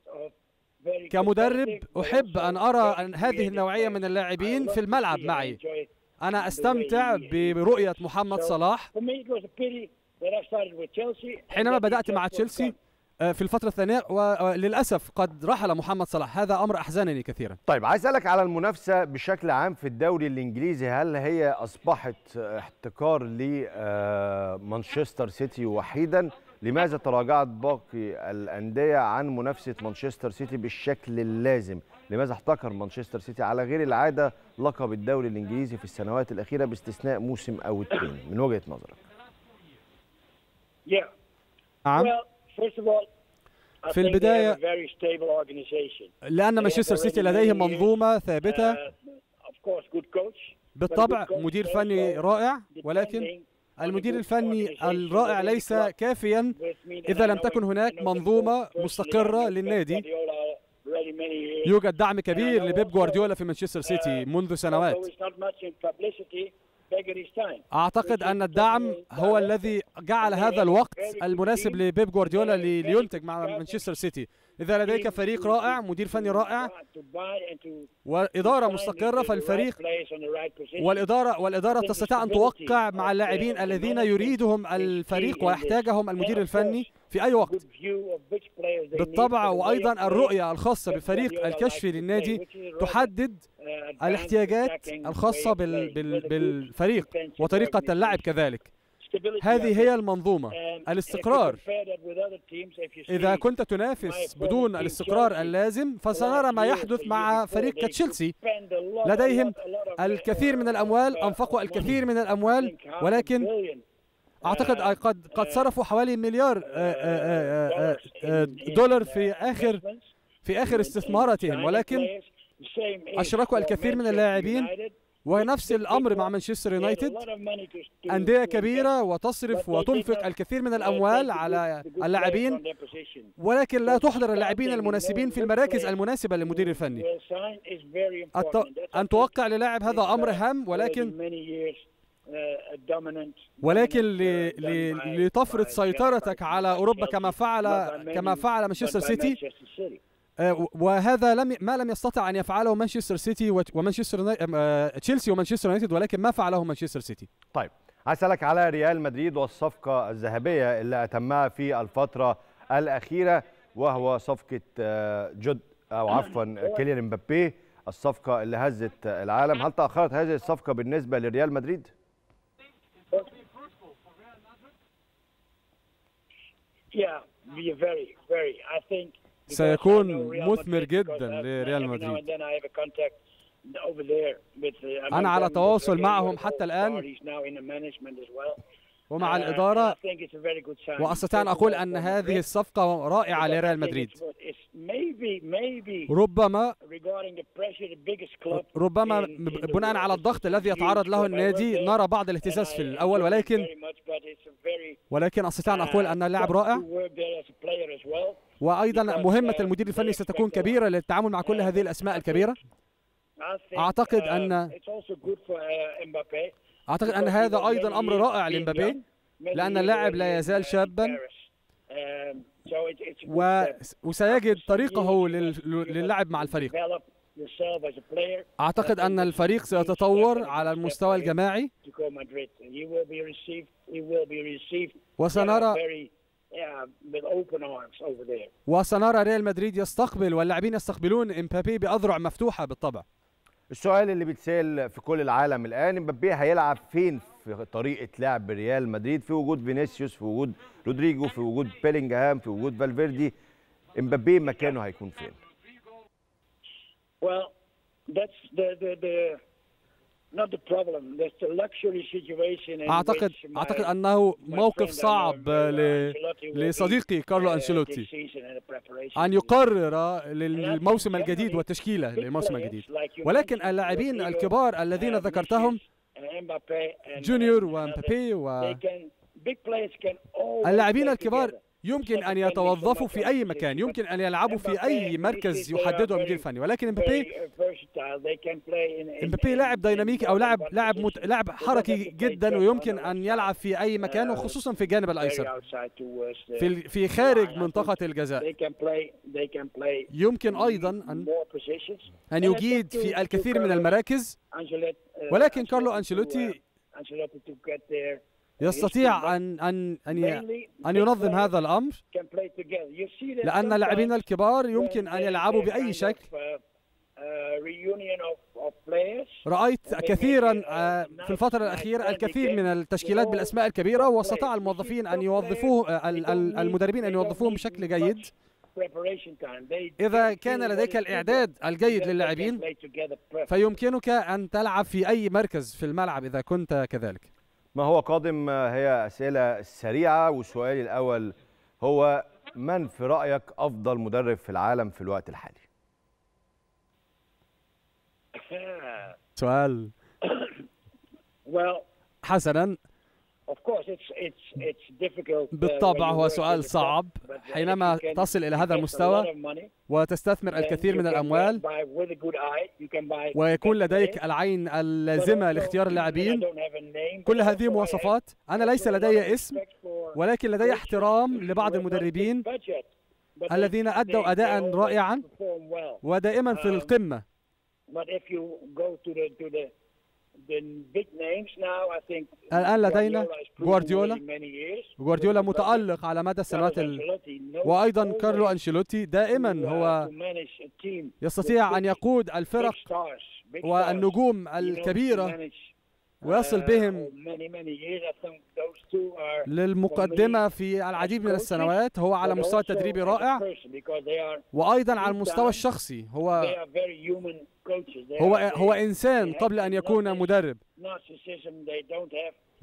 كمدرب أحب أن أرى هذه النوعية من اللاعبين في الملعب معي أنا أستمتع برؤية محمد صلاح حينما بدأت مع تشيلسي آه، في الفترة الثانية وللأسف قد رحل محمد صلاح هذا أمر أحزنني كثيرا طيب عايز أسألك على المنافسة بشكل عام في الدوري الإنجليزي هل هي أصبحت احتكار لمانشستر سيتي وحيدا لماذا تراجعت باقي الأندية عن منافسة مانشستر سيتي بالشكل اللازم لماذا احتكر مانشستر سيتي على غير العادة لقب الدوري الإنجليزي في السنوات الأخيرة باستثناء موسم أو اثنين من وجهة نظرك نعم. في البداية لأن مانشستر سيتي لديهم منظومة uh, ثابتة بالطبع مدير فني رائع ولكن المدير الفني الرائع ليس كافيا إذا لم تكن هناك منظومة مستقرة للنادي يوجد دعم كبير لبيب جوارديولا في مانشستر uh, سيتي منذ سنوات اعتقد ان الدعم هو الذي جعل هذا الوقت المناسب لبيب جوارديولا لينتج مع مانشستر سيتي اذا لديك فريق رائع مدير فني رائع واداره مستقره فالفريق والاداره والاداره تستطيع ان توقع مع اللاعبين الذين يريدهم الفريق ويحتاجهم المدير الفني في أي وقت بالطبع وأيضا الرؤية الخاصة بفريق الكشف للنادي تحدد الاحتياجات الخاصة بالفريق وطريقة اللعب كذلك هذه هي المنظومة um, الاستقرار إذا كنت تنافس بدون الاستقرار اللازم فسنرى ما يحدث مع فريق كتشيلسي لديهم الكثير من uh, الأموال uh, أنفقوا الكثير من الأموال ولكن اعتقد آه، قد قد آه، صرفوا حوالي مليار آه، دولار في اخر في اخر استثماراتهم ولكن اشركوا الكثير من اللاعبين ونفس الامر مع مانشستر يونايتد انديه كبيره وتصرف وتنفق الكثير من الاموال على اللاعبين ولكن لا تحضر اللاعبين المناسبين في المراكز المناسبه للمدير الفني ان توقع للاعب هذا امر هام ولكن آه، ولكن آه، لتفرض سيطرتك على اوروبا كما فعل كما فعل مانشستر آه، سيتي وهذا لم ما لم يستطع ان يفعله مانشستر سيتي ومانشستر تشيلسي ومانشستر يونايتد ولكن ما فعله مانشستر سيتي طيب اسالك على ريال مدريد والصفقه الذهبيه اللي اتمها في الفتره الاخيره وهو صفقه جد او نعم. عفوا كيليان مبابي الصفقه اللي هزت العالم هل تاخرت هذه الصفقه بالنسبه لريال مدريد سيكون مثمر جدا لريال مدريد uh, أنا على تواصل معهم حتى الآن ومع uh, الإدارة وأستطيع أن أقول أن هذه الصفقة رائعة لريال مدريد ربما ربما بناء على الضغط الذي يتعرض له النادي نرى بعض الاهتزاز في الأول ولكن ولكن أستطيع أن أقول uh, أن اللاعب رائع وأيضا مهمة uh, المدير الفني ستكون كبيرة للتعامل مع كل هذه الأسماء الكبيرة أعتقد أن اعتقد ان هذا ايضا امر رائع لمبابي لان اللاعب لا يزال شابا um, وسيجد طريقه للعب مع الفريق أعتقد أن الفريق سيتطور على المستوى الجماعي وسنرى وسنرى ريال مدريد يستقبل واللاعبين يستقبلون امبابي بأذرع مفتوحة بالطبع السؤال اللي بيتسال في كل العالم الان امبابي هيلعب فين في طريقه لعب ريال مدريد في وجود فينيسيوس في وجود رودريجو في وجود بيلينجهام في وجود فالفيردي امبابي مكانه هيكون فين؟ Well, that's the, the, the, أعتقد أعتقد أنه موقف صعب لصديقي كارلو uh, أنشيلوتي أن يقرر للموسم الجديد والتشكيلة للموسم الجديد ولكن اللاعبين الكبار الذين ذكرتهم جونيور ومبابي و اللاعبين الكبار يمكن أن يتوظفوا في أي مكان يمكن أن يلعبوا في أي مركز يحدده المدير الفني ولكن امبابي امبابي لاعب ديناميكي أو لاعب لاعب مت... لاعب حركي جدا ويمكن أن يلعب في أي مكان وخصوصا في الجانب الأيسر في في خارج منطقة الجزاء يمكن أيضا أن أن يجيد في الكثير من المراكز uh, ولكن كارلو uh, أنشيلوتي يستطيع أن أن أن أن ينظم هذا الأمر لأن اللاعبين الكبار يمكن أن يلعبوا بأي شكل uh, uh, رأيت كثيرا uh, آه، في الفترة الأخيرة الكثير من التشكيلات بالأسماء الكبيرة واستطاع الموظفين أن يوظفوه آه، المدربين أن يوظفوهم بشكل جيد إذا كان لديك الإعداد الجيد للاعبين فيمكنك أن تلعب في أي مركز في الملعب إذا كنت كذلك ما هو قادم هي أسئلة سريعة والسؤال الأول هو من في رأيك أفضل مدرب في العالم في الوقت الحالي؟ سؤال حسنا Uh, بالطبع هو سؤال صعب حينما تصل إلى هذا المستوى وتستثمر الكثير من الأموال ويكون لديك العين اللازمة لاختيار اللاعبين كل هذه مواصفات أنا ليس لدي اسم ولكن لدي احترام لبعض المدربين الذين أدوا أداء رائعا ودائما في um, القمة الآن لدينا جوارديولا جوارديولا متألق على مدى السنوات ال... وأيضا كارلو أنشيلوتي دائما هو يستطيع أن يقود الفرق والنجوم الكبيرة ويصل بهم آه، إيه، آه، للمقدمة في العديد من السنوات هو على مستوى تدريبي رائع وأيضا على المستوى الشخصي هو هو هو إنسان قبل أن يكون مدرب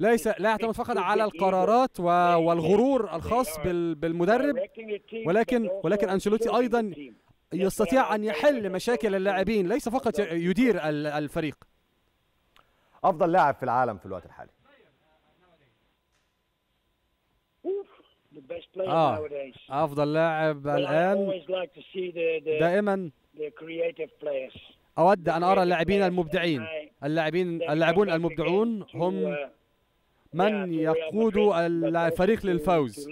ليس لا يعتمد فقط على القرارات والغرور الخاص بالمدرب ولكن ولكن أنشيلوتي أيضا يستطيع أن يحل مشاكل اللاعبين ليس فقط يدير الفريق افضل لاعب في العالم في الوقت الحالي آه. افضل لاعب الان دائما اود ان ارى اللاعبين المبدعين اللاعبين اللاعبون المبدعون هم uh, من يقود الفريق للفوز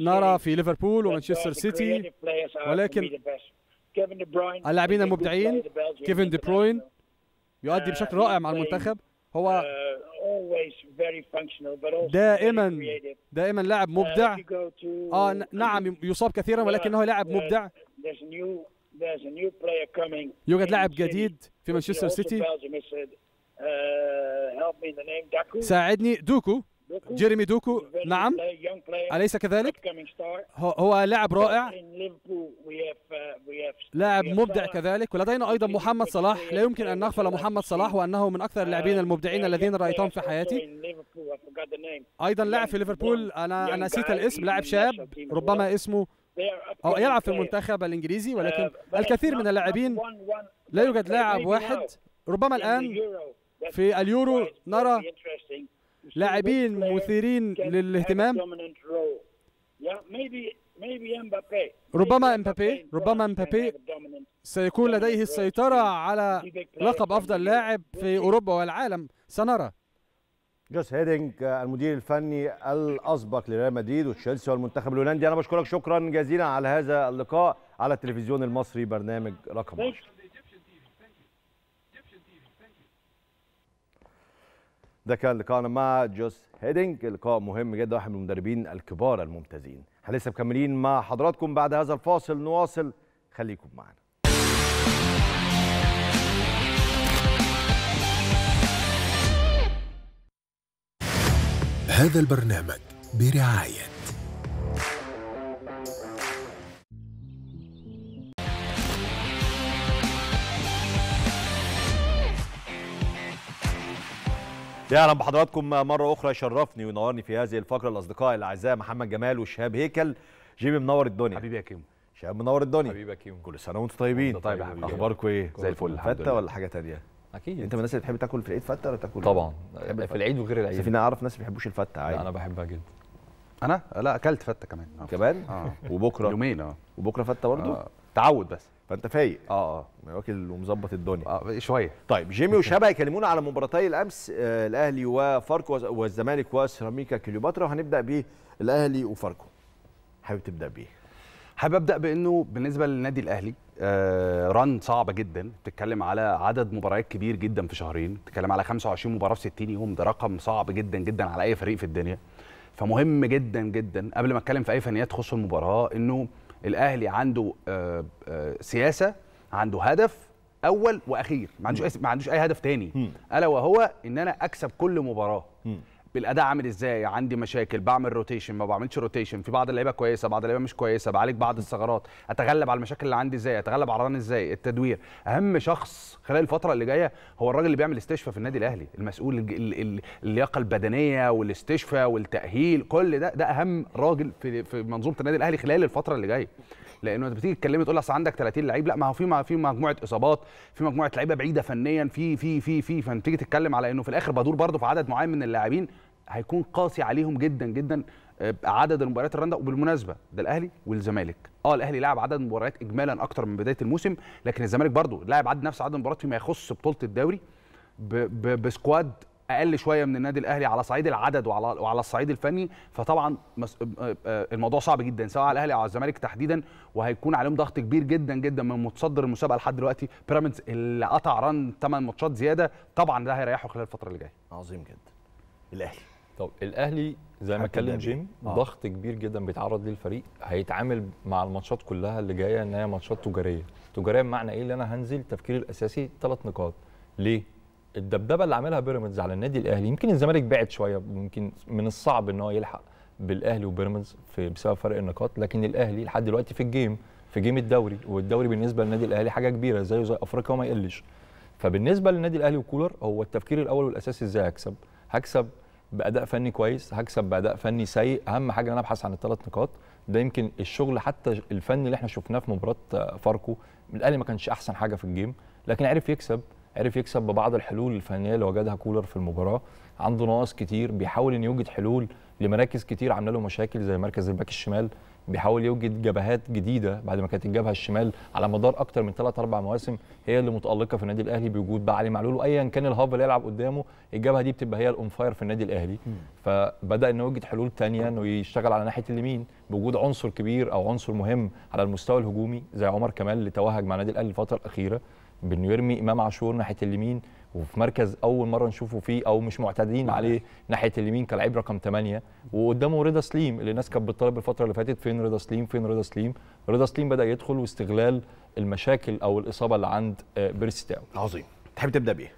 نرى في ليفربول ومانشستر سيتي ولكن اللاعبين آه، المبدعين كيفن دي بروين يؤدي بشكل رائع مع المنتخب هو uh, دائما دائما لاعب uh, مبدع اه نعم يصاب كثيرا ولكنه لاعب uh, مبدع يوجد لاعب جديد في مانشستر سيتي ساعدني دوكو جيريمي دوكو نعم أليس كذلك؟ هو لاعب رائع uh, لاعب مبدع كذلك ولدينا أيضا محمد صلاح لا يمكن أن نغفل محمد صلاح وأنه من أكثر اللاعبين uh, المبدعين الذين رأيتهم في حياتي أيضا لاعب في ليفربول أنا نسيت الاسم لاعب شاب ربما اسمه أو يلعب في المنتخب الإنجليزي uh, ولكن الكثير من اللاعبين لا يوجد لاعب واحد ربما الآن في اليورو نرى لاعبين مثيرين للاهتمام ربما امبابي ربما امبابي سيكون لديه السيطرة على لقب أفضل لاعب في أوروبا والعالم سنرى جوس هيدنج المدير الفني الاسبق لريال مدريد وتشيلسي والمنتخب الهولندي انا بشكرك شكرا جزيلا على هذا اللقاء على التلفزيون المصري برنامج رقم 10 ده كان لقاءنا مع جوس هيدنج لقاء مهم جدا واحد من المدربين الكبار الممتازين احنا لسه مكملين مع حضراتكم بعد هذا الفاصل نواصل خليكم معنا هذا البرنامج برعايه يا اهلا بحضراتكم مره اخرى شرفني وينورني في هذه الفقره الاصدقاء الاعزاء محمد جمال وشهاب هيكل جيمي منور الدنيا حبيبي يا كيمو شهاب منور الدنيا حبيبي يا كيمو كل سنه وانتم طيبين طيب يا حبيبي اخباركم ايه زي الفل فته ولا حاجه ثانيه اكيد انت من الناس اللي بتحب تاكل في العيد فته ولا تاكل طبعا في العيد وغير العيد بس في اعرف ناس ما بيحبوش الفته عادي انا بحبها جدا انا لا اكلت فته كمان كمان اه وبكره يومين اه وبكره فته برضه آه. تعود بس فانت فايق اه اه يعني واكل ومظبط الدنيا آه شويه طيب جيمي وشبه يكلمونا على مباراتي الامس آه الاهلي وفاركو والزمالك وسيراميكا كليوباترا وهنبدا بيه الاهلي وفاركو حابب تبدا بيه حابب ابدا بانه بالنسبه للنادي الاهلي آه ران صعب جدا بتتكلم على عدد مباريات كبير جدا في شهرين بتتكلم على 25 مباراه في 60 يوم ده رقم صعب جدا جدا على اي فريق في الدنيا فمهم جدا جدا قبل ما اتكلم في اي فنيات تخص المباراه انه الاهلي عنده آه، آه، سياسه عنده هدف اول واخير ما عندوش ما عندوش اي هدف تاني الا وهو ان انا اكسب كل مباراه بالاداء عامل ازاي عندي مشاكل بعمل روتيشن ما بعملش روتيشن في بعض اللعيبه كويسه بعض اللعيبه مش كويسه بعالج بعض الثغرات اتغلب على المشاكل اللي عندي ازاي اتغلب على الران ازاي التدوير اهم شخص خلال الفتره اللي جايه هو الراجل اللي بيعمل استشفاء في النادي الاهلي المسؤول اللياقه البدنيه والاستشفاء والتاهيل كل ده ده اهم راجل في في منظومه النادي الاهلي خلال الفتره اللي جايه لانه انت بتيجي تتكلمي تقول اصل عندك 30 لعيب لا ما هو في في مجموعه اصابات في مجموعه لعيبه بعيده فنيا في في في في فانت تيجي تتكلم على انه في الاخر بدور برضه في عدد معين من اللاعبين هيكون قاسي عليهم جدا جدا آه، عدد المباريات الرنده وبالمناسبه ده الاهلي والزمالك اه الاهلي لعب عدد مباريات اجمالا اكتر من بدايه الموسم لكن الزمالك برضه لعب عدد نفس عدد المباريات فيما يخص بطوله الدوري بسكواد اقل شويه من النادي الاهلي على صعيد العدد وعلى وعلى الصعيد الفني فطبعا آه، آه، الموضوع صعب جدا سواء على الاهلي او على الزمالك تحديدا وهيكون عليهم ضغط كبير جدا جدا من متصدر المسابقه لحد دلوقتي بيراميدز اللي قطع ران 8 ماتشات زياده طبعا ده هيريحه خلال الفتره اللي جايه عظيم جدا الاهلي طب الاهلي زي ما اتكلم جيم آه. ضغط كبير جدا بيتعرض ليه الفريق هيتعامل مع الماتشات كلها اللي جايه ان هي ماتشات تجاريه تجاريه بمعنى ايه اللي انا هنزل تفكيري الاساسي ثلاث نقاط ليه الدبدبه اللي عملها بيراميدز على النادي الاهلي يمكن الزمالك بعد شويه يمكن من الصعب ان هو يلحق بالاهلي وبيراميدز بسبب فرق النقاط لكن الاهلي لحد دلوقتي في الجيم في جيم الدوري والدوري بالنسبه للنادي الاهلي حاجه كبيره زيه زي افريقيا وما يقلش فبالنسبه للنادي الاهلي وكولر هو التفكير الاول والاساسي ازاي هكسب هكسب باداء فني كويس هكسب باداء فني سيء اهم حاجه ان انا ابحث عن الثلاث نقاط ده يمكن الشغل حتى الفني اللي احنا شفناه في مباراه فاركو الاهلي ما كانش احسن حاجه في الجيم لكن عرف يكسب عرف يكسب ببعض الحلول الفنيه اللي وجدها كولر في المباراه عنده نقص كتير بيحاول ان يوجد حلول لمراكز كتير عامله له مشاكل زي مركز الباك الشمال بيحاول يوجد جبهات جديده بعد ما كانت الجبهه الشمال على مدار اكتر من 3 4 مواسم هي اللي متالقه في النادي الاهلي بوجود بقى علي معلول وايا كان الهاف اللي يلعب قدامه الجبهه دي بتبقى هي الاون فاير في النادي الاهلي فبدا انه يوجد حلول ثانيه انه يشتغل على ناحيه اليمين بوجود عنصر كبير او عنصر مهم على المستوى الهجومي زي عمر كمال اللي توهج مع النادي الاهلي الفتره الاخيره بانه يرمي امام عاشور ناحيه اليمين وفي مركز اول مره نشوفه فيه او مش معتادين عليه ناحيه اليمين كلاعب رقم 8 وقدامه رضا سليم اللي الناس كانت بتطالب الفتره اللي فاتت فين رضا سليم فين رضا سليم رضا سليم بدا يدخل واستغلال المشاكل او الاصابه اللي عند آه، بيرستاو عظيم تحب تبدا بايه؟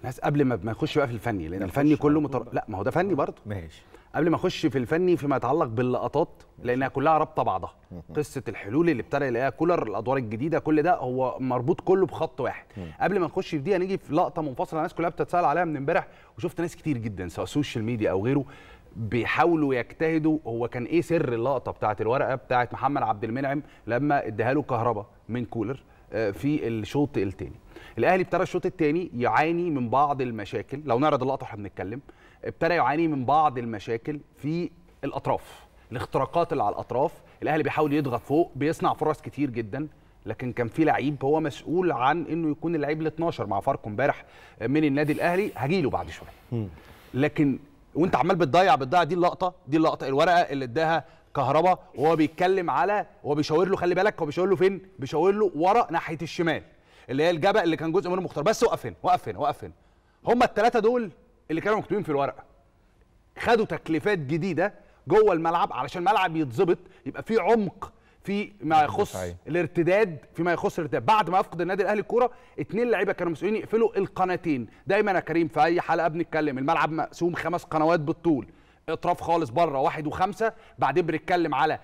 الناس قبل ما ما نخش بقى في الفني لان الفني كله مطر... لا ما هو ده فني برضه ماشي قبل ما اخش في الفني فيما يتعلق باللقطات لانها كلها رابطه بعضها قصه الحلول اللي ابتدى يلاقيها كولر الادوار الجديده كل ده هو مربوط كله بخط واحد قبل ما نخش في دي هنيجي في لقطه منفصله الناس كلها بتتسال عليها من امبارح وشفت ناس كتير جدا سواء سوشيال ميديا او غيره بيحاولوا يجتهدوا هو كان ايه سر اللقطه بتاعه الورقه بتاعه محمد عبد المنعم لما اداها له كهرباء من كولر آه، في الشوط الثاني الاهلي ابتدى الشوط الثاني يعاني من بعض المشاكل لو نعرض اللقطه واحنا بنتكلم ابتدى يعاني من بعض المشاكل في الاطراف الاختراقات اللي على الاطراف الاهلي بيحاول يضغط فوق بيصنع فرص كتير جدا لكن كان في لعيب هو مسؤول عن انه يكون اللعيب ال 12 مع فاركو امبارح من النادي الاهلي هجيله بعد شويه لكن وانت عمال بتضيع بتضيع دي اللقطه دي اللقطه الورقه اللي اداها كهربا وهو بيتكلم على هو بيشاور له خلي بالك هو بيشاور له فين بيشاور له ورا ناحيه الشمال اللي هي الجبل اللي كان جزء منه مختار بس وقف هنا وقف هنا وقف هنا هما الثلاثه دول اللي كانوا مكتوبين في الورقه خدوا تكليفات جديده جوه الملعب علشان الملعب يتظبط يبقى في عمق في ما يخص الارتداد فيما يخص الارتداد بعد ما يفقد النادي الاهلي الكوره اثنين لعيبه كانوا مسؤولين يقفلوا القناتين دايما يا كريم في اي حلقه بنتكلم الملعب مقسوم خمس قنوات بالطول اطراف خالص بره واحد وخمسه بعدين بنتكلم على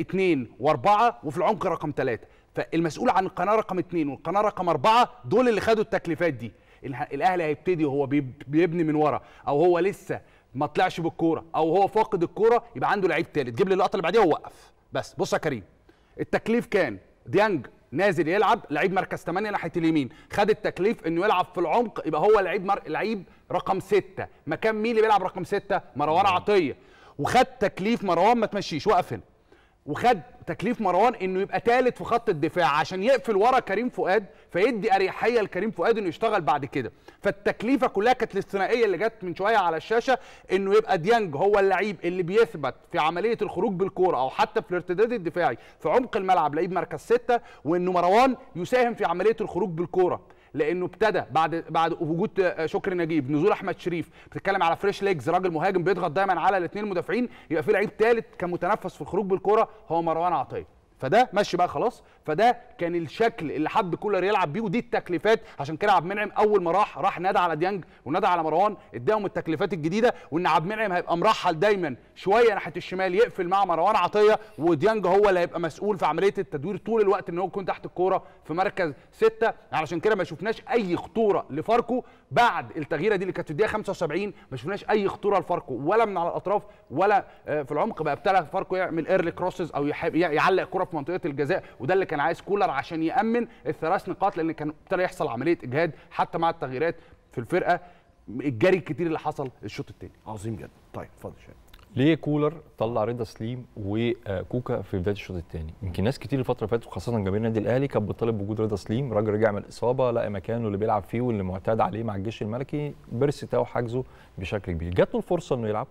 اثنين آه، آه، آه، واربعه وفي العمق رقم ثلاثه فالمسؤول عن القناه رقم اثنين والقناه رقم اربعه دول اللي خدوا التكليفات دي الاهلي هيبتدي وهو بيبني من ورا او هو لسه ما طلعش بالكوره او هو فاقد الكوره يبقى عنده لعيب ثالث جيب لي اللقطه اللي بعديها ووقف بس بص يا كريم التكليف كان ديانج نازل يلعب لعيب مركز 8 ناحيه اليمين خد التكليف انه يلعب في العمق يبقى هو لعيب مر... لعيب رقم 6 مكان مين اللي بيلعب رقم 6 مروان عطيه وخد تكليف مروان ما تمشيش وقف هنا وخد تكليف مروان انه يبقى ثالث في خط الدفاع عشان يقفل ورا كريم فؤاد فيدي اريحيه لكريم فؤاد انه يشتغل بعد كده فالتكليفه كلها كانت الاستثنائيه اللي جت من شويه على الشاشه انه يبقى ديانج هو اللعيب اللي بيثبت في عمليه الخروج بالكوره او حتى في الارتداد الدفاعي في عمق الملعب لعيب مركز سته وانه مروان يساهم في عمليه الخروج بالكوره لانه ابتدى بعد بعد وجود آه، شكري نجيب نزول احمد شريف بتتكلم على فريش ليجز راجل مهاجم بيضغط دايما على الاثنين المدافعين يبقى في لعيب ثالث كان متنفس في الخروج بالكوره هو مروان عطيه فده ماشي بقى خلاص فده كان الشكل اللي حب كولر يلعب بيه ودي التكليفات عشان كده عبد المنعم اول ما راح راح نادى على ديانج ونادى على مروان اداهم التكليفات الجديده وان عبد المنعم هيبقى مرحل دايما شويه ناحيه الشمال يقفل مع مروان عطيه وديانج هو اللي هيبقى مسؤول في عمليه التدوير طول الوقت ان هو يكون تحت الكوره في مركز سته علشان كده ما شفناش اي خطوره لفاركو بعد التغييره دي اللي كانت في الدقيقه 75 ما شفناش اي خطوره لفاركو ولا من على الاطراف ولا آه، في العمق بقى ابتدى فاركو يعمل ايرلي كروسز او يعلق كره في منطقه الجزاء وده اللي كان عايز كولر عشان يامن الثلاث نقاط لان كان ابتدى يحصل عمليه اجهاد حتى مع التغييرات في الفرقه الجري الكتير اللي حصل الشوط الثاني عظيم جدا طيب اتفضل شاهد ليه كولر طلع رضا سليم وكوكا في بدايه الشوط الثاني يمكن ناس كتير الفتره اللي فاتت وخاصه جماهير النادي الاهلي كانت بتطالب بوجود رضا سليم راجل رجع من الاصابه لقى مكانه اللي بيلعب فيه واللي معتاد عليه مع الجيش الملكي بيرسي تاو حجزه بشكل كبير جات له الفرصه انه يلعب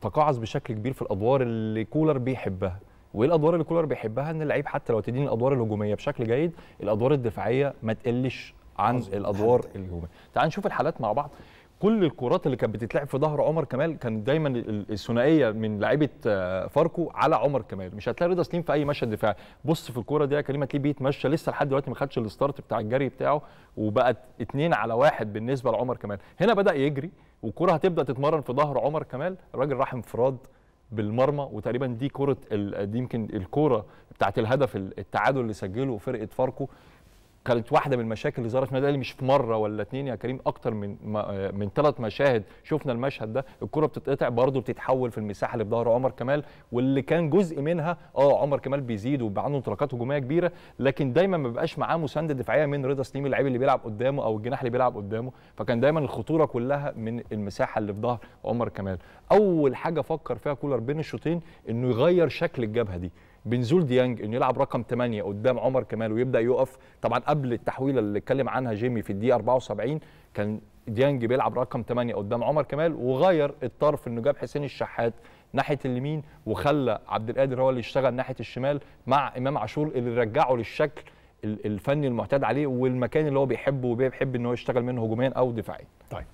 تقاعس بشكل كبير في الادوار اللي كولر بيحبها وايه الادوار اللي كولر بيحبها ان اللعيب حتى لو تديني الادوار الهجوميه بشكل جيد الادوار الدفاعيه ما تقلش عن الادوار الهجوميه تعال نشوف الحالات مع بعض كل الكرات اللي كانت بتتلعب في ظهر عمر كمال كان دايما الثنائيه من لعيبه آه، فاركو على عمر كمال مش هتلاقي رضا سليم في اي مشهد دفاعي بص في الكوره دي يا كريم هتلاقيه بيتمشى لسه لحد دلوقتي ما خدش الستارت بتاع الجري بتاعه وبقت اتنين على واحد بالنسبه لعمر كمال هنا بدا يجري والكره هتبدا تتمرن في ظهر عمر كمال الراجل راح انفراد بالمرمى وتقريبا دي كره دي يمكن الكوره بتاعت الهدف التعادل اللي سجله فرقه فاركو كانت واحده من المشاكل اللي ظهرت في النادي الاهلي مش في مره ولا اتنين يا كريم اكتر من آه، من ثلاث مشاهد شفنا المشهد ده الكره بتتقطع برضه بتتحول في المساحه اللي في ظهر عمر كمال واللي كان جزء منها اه عمر كمال بيزيد وبيبقى عنده انطلاقات هجوميه كبيره لكن دايما ما بيبقاش معاه مسانده دفاعيه من رضا سليم اللعيب اللي بيلعب قدامه او الجناح اللي بيلعب قدامه فكان دايما الخطوره كلها من المساحه اللي في ظهر عمر كمال اول حاجه فكر فيها كولر بين الشوطين انه يغير شكل الجبهه دي بنزول ديانج انه يلعب رقم 8 قدام عمر كمال ويبدا يقف طبعا قبل التحويله اللي اتكلم عنها جيمي في الدقيقه 74 كان ديانج بيلعب رقم 8 قدام عمر كمال وغير الطرف انه جاب حسين الشحات ناحيه اليمين وخلى عبد القادر هو اللي يشتغل ناحيه الشمال مع امام عاشور اللي رجعه للشكل الفني المعتاد عليه والمكان اللي هو بيحبه وبيحب ان هو يشتغل منه هجوميا او دفاعيا. طيب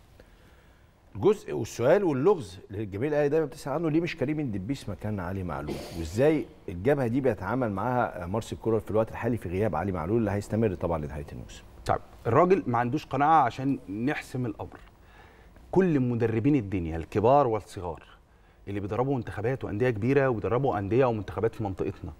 جزء والسؤال واللغز اللي الجميع الاهلي دايما بتسال عنه ليه مش كريم الدبيس مكان علي معلول وازاي الجبهه دي بيتعامل معاها مارسيل كولر في الوقت الحالي في غياب علي معلول اللي هيستمر طبعا لنهايه الموسم طيب الراجل ما عندوش قناعه عشان نحسم الامر كل مدربين الدنيا الكبار والصغار اللي بيدربوا منتخبات وانديه كبيره وبيدربوا انديه ومنتخبات في منطقتنا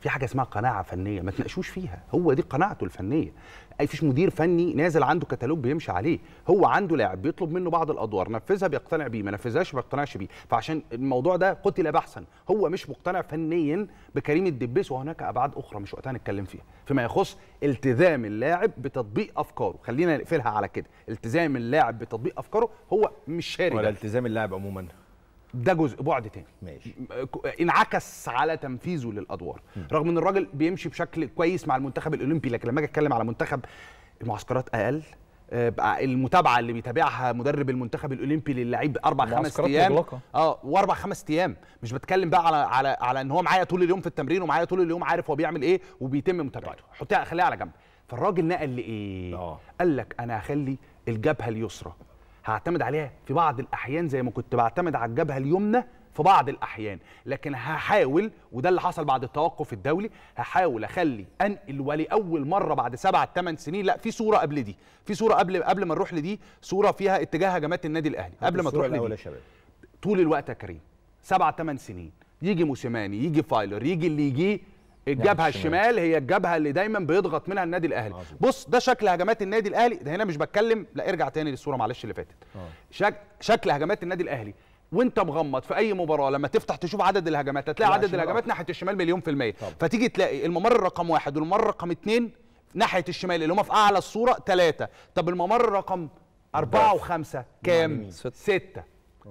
في حاجه اسمها قناعه فنيه ما تناقشوش فيها هو دي قناعته الفنيه اي فيش مدير فني نازل عنده كتالوج بيمشي عليه هو عنده لاعب بيطلب منه بعض الادوار نفذها بيقتنع بيه ما نفذهاش ما بيقتنعش بيه فعشان الموضوع ده قتل بحثا هو مش مقتنع فنيا بكريم الدبيس وهناك ابعاد اخرى مش وقتها نتكلم فيها فيما يخص التزام اللاعب بتطبيق افكاره خلينا نقفلها على كده التزام اللاعب بتطبيق افكاره هو مش شارك ولا التزام اللاعب عموما ده جزء بعد تاني ماشي انعكس على تنفيذه للادوار م. رغم ان الراجل بيمشي بشكل كويس مع المنتخب الاولمبي لكن لما اجي اتكلم على منتخب المعسكرات اقل آه، المتابعه اللي بيتابعها مدرب المنتخب الاولمبي للعيب اربع خمس ايام اه واربع خمس ايام مش بتكلم بقى على على على ان هو معايا طول اليوم في التمرين ومعايا طول اليوم عارف هو بيعمل ايه وبيتم متابعته طيب. حطيها خليها على جنب فالراجل نقل لايه؟ آه. قال لك انا هخلي الجبهه اليسرى هعتمد عليها في بعض الاحيان زي ما كنت بعتمد على الجبهه اليمنى في بعض الاحيان لكن هحاول وده اللي حصل بعد التوقف الدولي هحاول اخلي انقل ولاول مره بعد سبعة ثمان سنين لا في صوره قبل دي في صوره قبل قبل ما نروح لدي صوره فيها اتجاه هجمات النادي الاهلي قبل ما تروح لدي طول الوقت يا كريم سبعة ثمان سنين يجي موسيماني يجي فايلر يجي اللي يجي يعني الجبهه الشمال هي الجبهه اللي دايما بيضغط منها النادي الاهلي عزيز. بص ده شكل هجمات النادي الاهلي ده هنا مش بتكلم لا ارجع تاني للصوره معلش اللي فاتت آه. شك... شكل هجمات النادي الاهلي وانت مغمض في اي مباراه لما تفتح تشوف عدد الهجمات هتلاقي عدد الهجمات ناحيه الشمال مليون في الميه طبعا. فتيجي تلاقي الممر رقم واحد والممر رقم اثنين ناحيه الشمال اللي هم في اعلى الصوره ثلاثه طب الممر رقم أربعة وخمسة كام؟ ستة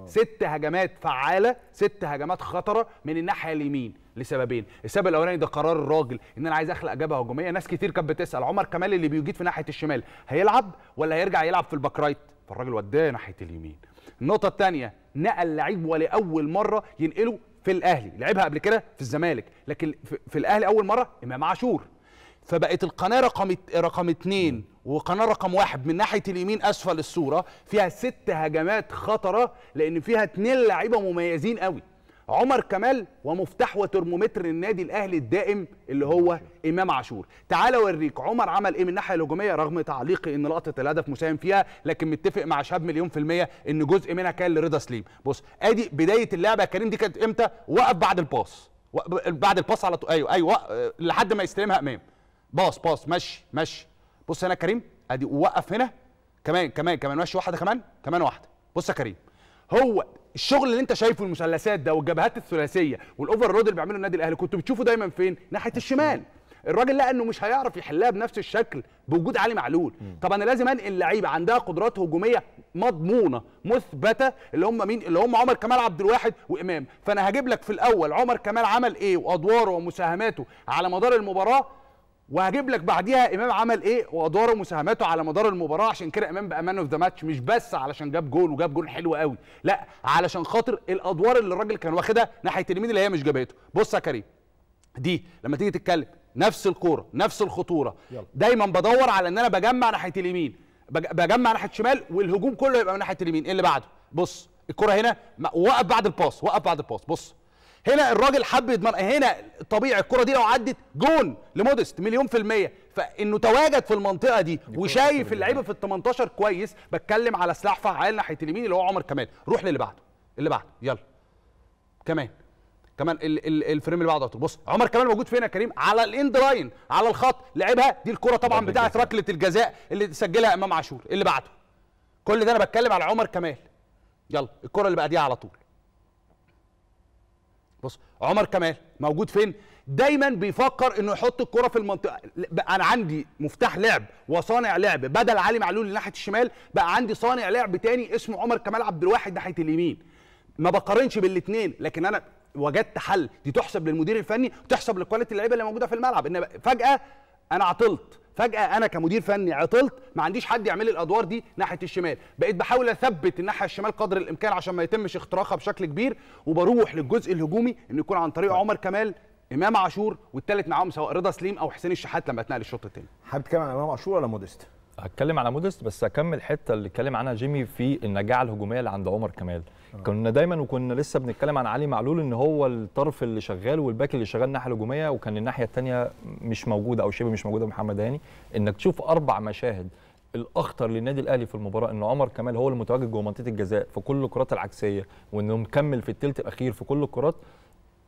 ستة هجمات فعالة ست هجمات خطرة من الناحية اليمين لسببين السبب الاولاني ده قرار الراجل ان انا عايز اخلق جبهه هجوميه ناس كتير كانت بتسال عمر كمال اللي بيجيد في ناحيه الشمال هيلعب ولا هيرجع يلعب في الباك رايت فالراجل وداه ناحيه اليمين النقطه الثانيه نقل لعيب ولاول مره ينقله في الاهلي لعبها قبل كده في الزمالك لكن في الاهلي اول مره امام عاشور فبقت القناه رقم رقم اثنين وقناه رقم واحد من ناحيه اليمين اسفل الصوره فيها ست هجمات خطره لان فيها اتنين لعيبه مميزين قوي عمر كمال ومفتاح وترمومتر النادي الاهلي الدائم اللي هو امام عاشور تعال اوريك عمر عمل ايه من الناحيه الهجوميه رغم تعليقي ان لقطه الهدف مساهم فيها لكن متفق مع شهاب مليون في الميه ان جزء منها كان لرضا سليم بص ادي بدايه اللعبه يا كريم دي كانت امتى وقف بعد الباص بعد الباص على طول ايوه ايوه آه، لحد ما يستلمها امام باص باص مشي مشي بص هنا كريم ادي وقف هنا كمان كمان كمان ماشي واحده كمان كمان واحده بص يا كريم هو الشغل اللي انت شايفه المثلثات ده والجبهات الثلاثيه والاوفر رود اللي بيعمله النادي الاهلي كنت بتشوفه دايما فين ناحيه الشمال الراجل لقى انه مش هيعرف يحلها بنفس الشكل بوجود علي معلول طب انا لازم انقل لعيبه عندها قدرات هجوميه مضمونه مثبته اللي هم مين اللي هم عمر كمال عبد الواحد وامام فانا هجيب لك في الاول عمر كمال عمل ايه وادواره ومساهماته على مدار المباراه وهجيب لك بعديها امام عمل ايه وادواره ومساهماته على مدار المباراه عشان كده امام بقى مان اوف ذا ماتش مش بس علشان جاب جول وجاب جول حلو قوي لا علشان خاطر الادوار اللي الراجل كان واخدها ناحيه اليمين اللي هي مش جابته بص يا كريم دي لما تيجي تتكلم نفس الكوره نفس الخطوره يلا. دايما بدور على ان انا بجمع ناحيه اليمين بجمع ناحيه الشمال والهجوم كله يبقى من ناحيه اليمين إيه اللي بعده بص الكره هنا وقف بعد الباس وقف بعد الباس بص هنا الراجل حب يضمن هنا طبيعي الكره دي لو عدت جون لمودست مليون في الميه فانه تواجد في المنطقه دي وشايف اللعيبه في ال 18 كويس بتكلم على سلاح فعال ناحيه اليمين اللي هو عمر كمال روح للي بعده اللي بعده يلا كمان كمان ال ال الفريم اللي بعده بص عمر كمال موجود فين يا كريم على الاند لاين على الخط لعبها دي الكره طبعا بتاعت ركله الجزاء اللي سجلها امام عاشور اللي بعده كل ده انا بتكلم على عمر كمال يلا الكره اللي بعديها على طول بص عمر كمال موجود فين دايما بيفكر انه يحط الكره في المنطقه انا عندي مفتاح لعب وصانع لعب بدل علي معلول ناحيه الشمال بقى عندي صانع لعب تاني اسمه عمر كمال عبد الواحد ناحيه اليمين ما بقارنش بالاثنين لكن انا وجدت حل دي تحسب للمدير الفني وتحسب لكواليتي اللعيبه اللي موجوده في الملعب ان فجاه انا عطلت فجاه انا كمدير فني عطلت ما عنديش حد يعمل لي الادوار دي ناحيه الشمال بقيت بحاول اثبت الناحيه الشمال قدر الامكان عشان ما يتمش اختراقها بشكل كبير وبروح للجزء الهجومي انه يكون عن طريق طيب. عمر كمال امام عاشور والثالث معاهم سواء رضا سليم او حسين الشحات لما اتنقل الشوط الثاني حابب تتكلم عن امام عاشور ولا موديست هتكلم على مودست بس هكمل الحته اللي اتكلم عنها جيمي في النجاعه الهجوميه اللي عند عمر كمال آه. كنا دايما وكنا لسه بنتكلم عن علي معلول ان هو الطرف اللي شغال والباك اللي شغال الناحيه الهجوميه وكان الناحيه الثانيه مش موجوده او شبه مش موجوده محمد هاني انك تشوف اربع مشاهد الاخطر للنادي الاهلي في المباراه ان عمر كمال هو المتواجد جوه منطقه الجزاء في كل الكرات العكسيه وانه مكمل في الثلث الاخير في كل الكرات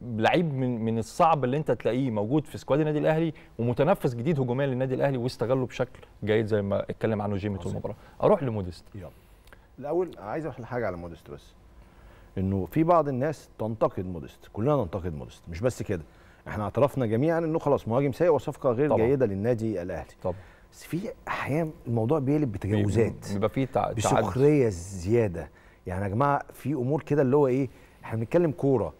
لعيب من من الصعب اللي انت تلاقيه موجود في سكواد النادي الاهلي ومتنفس جديد هجوميا للنادي الاهلي واستغله بشكل جيد زي ما اتكلم عنه جيمي طول المباراه اروح لموديست يلا الاول عايز اقول حاجه على موديست بس انه في بعض الناس تنتقد موديست كلنا ننتقد موديست مش بس كده احنا اعترفنا جميعا انه خلاص مهاجم سيء وصفقه غير طبعًا. جيده للنادي الاهلي طبعا بس في احيان الموضوع بيقلب بتجاوزات بيبقى فيه تع... بسخريه زياده يعني يا جماعه في امور كده اللي هو ايه احنا بنتكلم كوره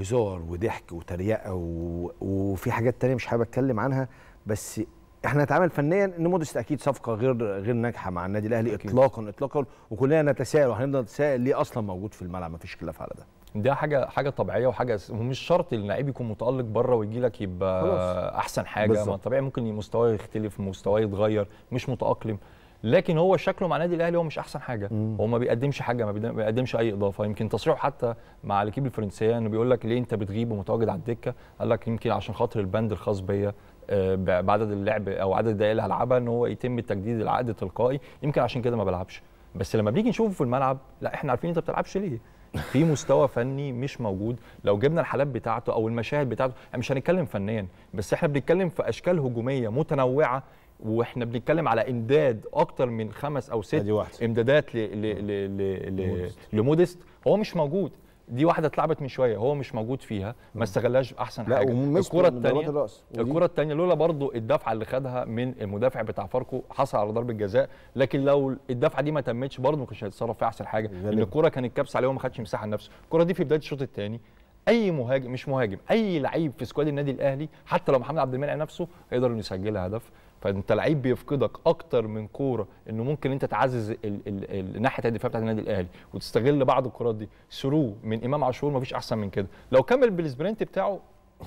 هزار وضحك وتريقه و... وفي حاجات تانية مش حابب اتكلم عنها بس احنا نتعامل فنيا ان مودست اكيد صفقه غير غير ناجحه مع النادي الاهلي أكيد. اطلاقا اطلاقا وكلنا نتساءل وهنفضل نتساءل ليه اصلا موجود في الملعب مفيش خلاف على ده ده حاجه حاجه طبيعيه وحاجه ومش شرط اللعيب يكون متالق بره ويجي لك يبقى خلاص. احسن حاجه ما طبيعي ممكن مستواه يختلف مستواه يتغير مش متاقلم لكن هو شكله مع النادي الاهلي هو مش احسن حاجه هو ما بيقدمش حاجه ما بيقدمش اي اضافه يمكن تصريحه حتى مع الاكيب الفرنسيه انه بيقول لك ليه انت بتغيب ومتواجد على الدكه قال لك يمكن عشان خاطر البند الخاص بيا آه، بعدد اللعب او عدد الدقائق اللي هلعبها ان هو يتم تجديد العقد تلقائي يمكن عشان كده ما بلعبش بس لما بنيجي نشوفه في الملعب لا احنا عارفين انت ما بتلعبش ليه في مستوى فني مش موجود لو جبنا الحالات بتاعته او المشاهد بتاعته يعني مش هنتكلم فنيا بس احنا بنتكلم في اشكال هجوميه متنوعه واحنا بنتكلم على امداد اكتر من خمس او ست امدادات ل... ل... ل... ل... لمودست هو مش موجود دي واحده اتلعبت من شويه هو مش موجود فيها ما استغلهاش احسن لا حاجه الكره الثانيه الكره الثانيه لولا برضو الدفعه اللي خدها من المدافع بتاع فاركو حصل على ضربه جزاء لكن لو الدفعه دي ما تمتش برضو ما كانش هيتصرف فيها احسن حاجه ان الكره كانت كبسه عليه وما خدش مساحه لنفسه الكره دي في بدايه الشوط الثاني اي مهاجم مش مهاجم اي لعيب في سكواد النادي الاهلي حتى لو محمد عبد المنعم نفسه هيقدر انه يسجلها هدف فانت لعيب بيفقدك اكتر من كوره انه ممكن انت تعزز الناحيه الدفاع بتاعت النادي الاهلي وتستغل بعض الكرات دي ثرو من امام عاشور مفيش احسن من كده لو كمل بالسبرنت بتاعه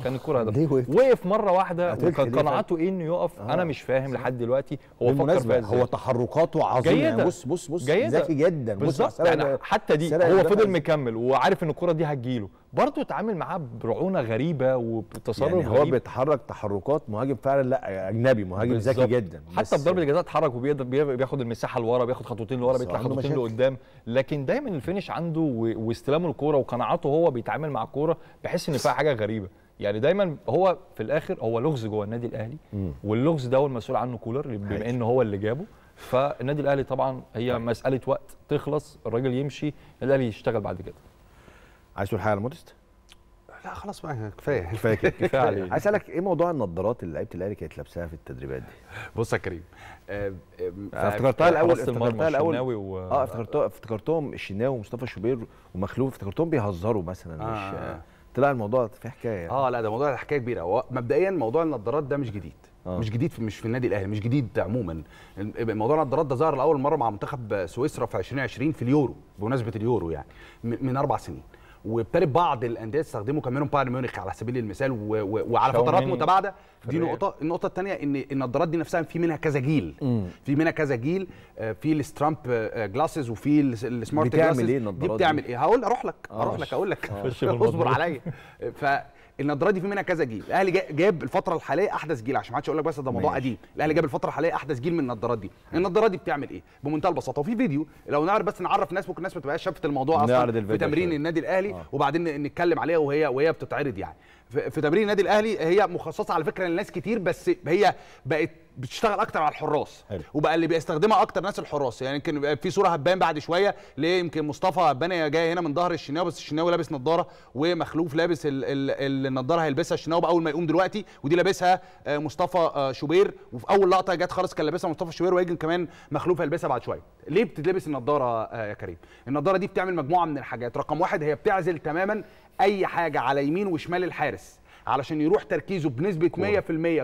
كان الكوره هدف ليه وقف؟ وقف مره واحده وكان قناعته ايه انه يقف آه. انا مش فاهم لحد دلوقتي هو فكر فيها هو تحركاته عظيمه بص بص بص ذكي جدا بالظبط يعني حتى دي هو فضل مكمل وعارف ان الكوره دي هتجيله برضه اتعامل معاه برعونه غريبه وتصرف يعني هو غريب. بيتحرك تحركات مهاجم فعلا لا اجنبي مهاجم ذكي جدا حتى في ضربه الجزاء اتحرك وبياخد المساحه لورا بياخد خطوتين لورا بيطلع خطوتين لقدام لكن دايما الفينش عنده واستلامه الكوره وقناعاته هو بيتعامل مع الكوره بحس ان فيها حاجه غريبه يعني دايما هو في الاخر هو لغز جوه النادي الاهلي واللغز ده هو المسؤول عنه كولر بما ان هو اللي جابه فالنادي الاهلي طبعا هي طيب. مساله وقت تخلص الراجل يمشي الاهلي يشتغل بعد كده عايز تقول حاجه على مودست؟ لا خلاص بقى كفايه كفايه كده كفايه عليه عايز اسالك ايه موضوع النضارات اللي لعيبه الاهلي كانت لابساها في التدريبات دي؟ بص يا كريم آه، آه، آه، افتكرتها الاول افتكرتها الاول و... اه افتكرتهم افتكرتهم الشناوي ومصطفى شوبير ومخلوف افتكرتهم بيهزروا مثلا آه مش طلع الموضوع في حكايه يعني. اه لا ده موضوع حكايه كبيره مبدئيا موضوع النظارات ده مش جديد أوه. مش جديد في مش في النادي الاهلي مش جديد عموما موضوع النضارات ده ظهر لاول مره مع منتخب سويسرا في 2020 في اليورو بمناسبه اليورو يعني من اربع سنين وابتدت بعض الانديه تستخدمه كمان بايرن ميونخ على سبيل المثال و... و... وعلى فترات متباعده دي نقطه النقطه الثانيه ان النظارات دي نفسها في منها كذا جيل في منها كذا جيل آه، في السترامب جلاسز آه، وفي السمارت جلاسز بتعمل ايه النظارات دي بتعمل ايه هقول اروح لك آه، اروح لك اقول لك اصبر عليا ف النضاره دي في منها كذا جيل الاهلي جاب الفتره الحاليه احدث جيل عشان ما حدش يقول لك بس ده موضوع قديم الاهلي جاب الفتره الحاليه احدث جيل من النضارات دي النضاره دي بتعمل ايه بمنتهى البساطه وفي فيديو لو نعرف بس نعرف ناس ممكن الناس ما تبقاش شافت الموضوع اصلا في تمرين النادي الاهلي آه. وبعدين نتكلم عليها وهي وهي بتتعرض يعني في تمرين النادي الاهلي هي مخصصه على فكره لناس كتير بس هي بقت بتشتغل اكتر على الحراس حلو. وبقى اللي بيستخدمها اكتر ناس الحراس يعني يمكن في صوره هتبان بعد شويه ليه يمكن مصطفى هباني جاي هنا من ظهر الشناوي بس الشناوي لابس نظاره ومخلوف لابس ال ال النضاره هيلبسها الشناوي اول ما يقوم دلوقتي ودي لابسها آه، مصطفى آه، شوبير وفي اول لقطه جت خالص كان لابسها مصطفى شوبير وهيجي كمان مخلوف هيلبسها بعد شويه ليه بتتلبس النضاره آه، يا كريم النضاره دي بتعمل مجموعه من الحاجات رقم واحد هي بتعزل تماما اي حاجه على يمين وشمال الحارس علشان يروح تركيزه بنسبه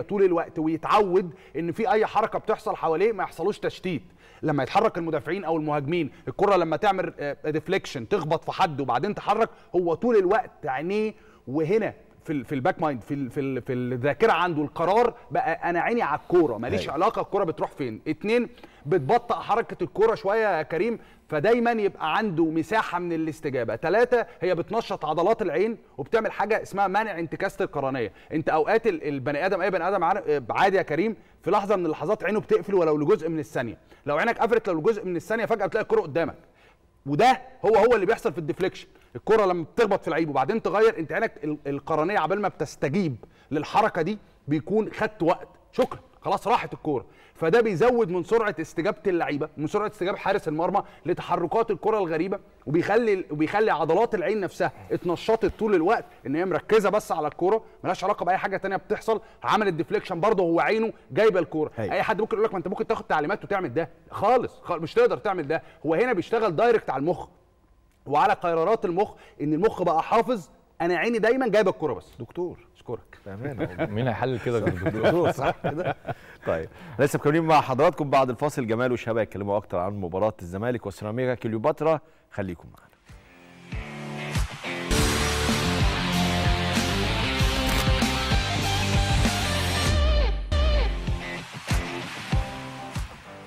100% طول الوقت ويتعود ان في اي حركه بتحصل حواليه ما يحصلوش تشتيت لما يتحرك المدافعين او المهاجمين الكره لما تعمل ديفليكشن آه، تخبط في حد وبعدين تحرك هو طول الوقت عينيه وهنا في في الباك مايند في في في الذاكره عنده القرار بقى انا عيني على الكوره ماليش أيوة. علاقه الكوره بتروح فين اتنين بتبطئ حركه الكوره شويه يا كريم فدايما يبقى عنده مساحه من الاستجابه ثلاثة هي بتنشط عضلات العين وبتعمل حاجه اسمها منع انتكاسه القرنيه انت اوقات البني ادم اي بني ادم عادي يا كريم في لحظه من اللحظات عينه بتقفل ولو لجزء من الثانيه لو عينك قفلت لو لجزء من الثانيه فجاه بتلاقي الكوره قدامك وده هو هو اللي بيحصل في الديفليكشن الكره لما بتخبط في العيب وبعدين تغير انت عينك القرنيه عبال ما بتستجيب للحركه دي بيكون خدت وقت شكرا خلاص راحت الكوره فده بيزود من سرعه استجابه اللعيبه من سرعه استجابه حارس المرمى لتحركات الكره الغريبه وبيخلي وبيخلي عضلات العين نفسها اتنشطت طول الوقت ان هي مركزه بس على الكوره ملهاش علاقه باي حاجه ثانيه بتحصل عملت ديفليكشن برضه هو عينه جايبه الكوره اي حد ممكن يقول لك ما انت ممكن تاخد تعليمات وتعمل ده خالص, خالص مش تقدر تعمل ده هو هنا بيشتغل دايركت على المخ وعلى قرارات المخ ان المخ بقى حافظ انا عيني دايما جايبه الكوره بس دكتور اشكرك مين هيحلل كده صح كده طيب لسه مكملين مع حضراتكم بعد الفاصل جمال وشباب يتكلموا اكتر عن مباراه الزمالك وسيراميكا كليوباترا خليكم معانا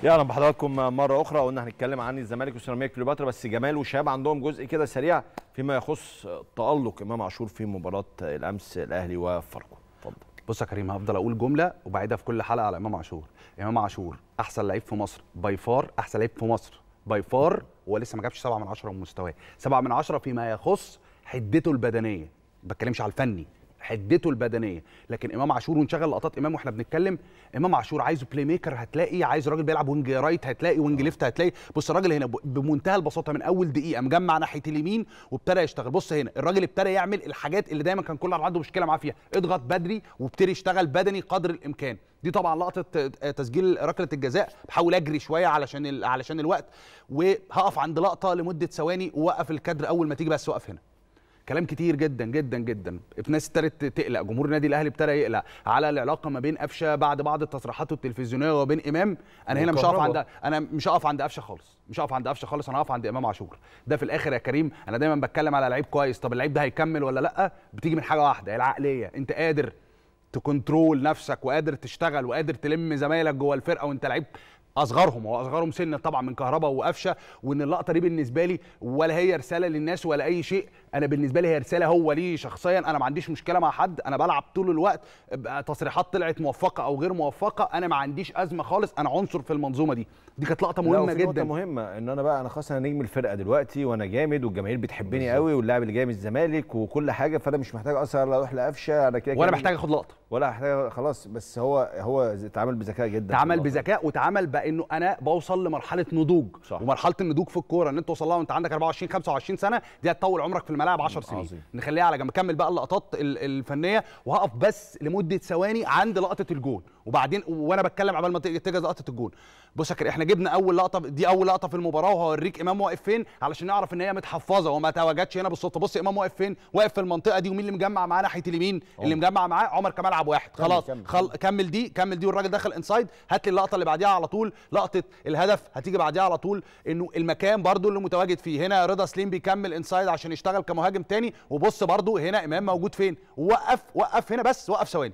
يا اهلا بحضراتكم مره اخرى قلنا هنتكلم عن الزمالك وسيراميكا كليوباترا بس جمال وشهاب عندهم جزء كده سريع فيما يخص تالق امام عاشور في مباراه الامس الاهلي وفاركو اتفضل بص يا كريم هفضل اقول جمله وبعيدها في كل حلقه على امام عاشور امام عاشور احسن لعيب في مصر باي فار احسن لعيب في مصر باي فار هو لسه ما جابش 7 من 10 من مستواه 7 من 10 فيما يخص حدته البدنيه ما بتكلمش على الفني حدته البدنيه لكن امام عاشور ونشغل لقطات امام واحنا بنتكلم امام عاشور عايزه بلاي ميكر هتلاقي عايز راجل بيلعب وينج رايت هتلاقي وينج ليفت آه. هتلاقي بص الراجل هنا بمنتهى البساطه من اول دقيقه مجمع ناحيه اليمين وابتدى يشتغل بص هنا الراجل ابتدى يعمل الحاجات اللي دايما كان كل عنده مشكله معاه فيها اضغط بدري وابتدي يشتغل بدني قدر الامكان دي طبعا لقطه آه، تسجيل ركله الجزاء بحاول اجري شويه علشان علشان الوقت وهقف عند لقطه لمده ثواني ووقف الكادر اول ما تيجي بس وقف هنا كلام كتير جدا جدا جدا الناس ابتدت تقلق جمهور النادي الاهلي ابتدى يقلق على العلاقه ما بين قفشه بعد بعض التصريحات التلفزيونيه وبين امام انا هنا مش هقف عند انا مش هقف عند قفشه خالص مش هقف عند قفشه خالص انا هقف عند امام عاشور ده في الاخر يا كريم انا دايما بتكلم على لعيب كويس طب اللعيب ده هيكمل ولا لا بتيجي من حاجه واحده العقليه انت قادر تكنترول نفسك وقادر تشتغل وقادر تلم زمايلك جوه الفرقه وانت لعيب اصغرهم هو اصغرهم سنا طبعا من كهربا وقفشه وان اللقطه دي بالنسبه لي ولا هي رساله للناس ولا اي شيء انا بالنسبه لي هي رساله هو لي شخصيا انا ما عنديش مشكله مع حد انا بلعب طول الوقت تصريحات طلعت موفقه او غير موفقه انا ما عنديش ازمه خالص انا عنصر في المنظومه دي دي كانت لقطه مهمه جدا لقطه مهمه ان انا بقى انا خلاص انا نجم الفرقه دلوقتي وانا جامد والجماهير بتحبني قوي واللاعب اللي جاي من الزمالك وكل حاجه فانا مش محتاج اصلا اروح لقفشه انا كده وانا محتاج اخد لقطه ولا احتاج خلاص بس هو هو اتعامل بذكاء جدا اتعامل بذكاء وتعامل بانه انا بوصل لمرحله نضوج صح. ومرحله النضوج في الكوره ان انت توصل لها وانت عندك 24 25 سنه دي هتطول عمرك في الملاعب 10 سنين عظيم. نخليها على جنب كمل بقى اللقطات الفنيه وهقف بس لمده ثواني عند لقطه الجون وبعدين وانا بتكلم عبال ما تيجي لقطه الجون بص يا احنا جبنا اول لقطه دي اول لقطه في المباراه وهوريك امام واقف فين علشان نعرف ان هي متحفظه وما تواجدش هنا بالصدفه بص امام واقف فين واقف في المنطقه دي ومين اللي مجمع معاه ناحيه اليمين اللي مجمع معاه عمر كمال عبد واحد خلاص كمل, خل... كمل دي كمل دي والراجل دخل انسايد هات لي اللقطه اللي بعديها على طول لقطه الهدف هتيجي بعديها على طول انه المكان برده اللي متواجد فيه هنا رضا سليم بيكمل انسايد عشان يشتغل كمهاجم تاني وبص برده هنا امام موجود فين وقف وقف هنا بس وقف ثواني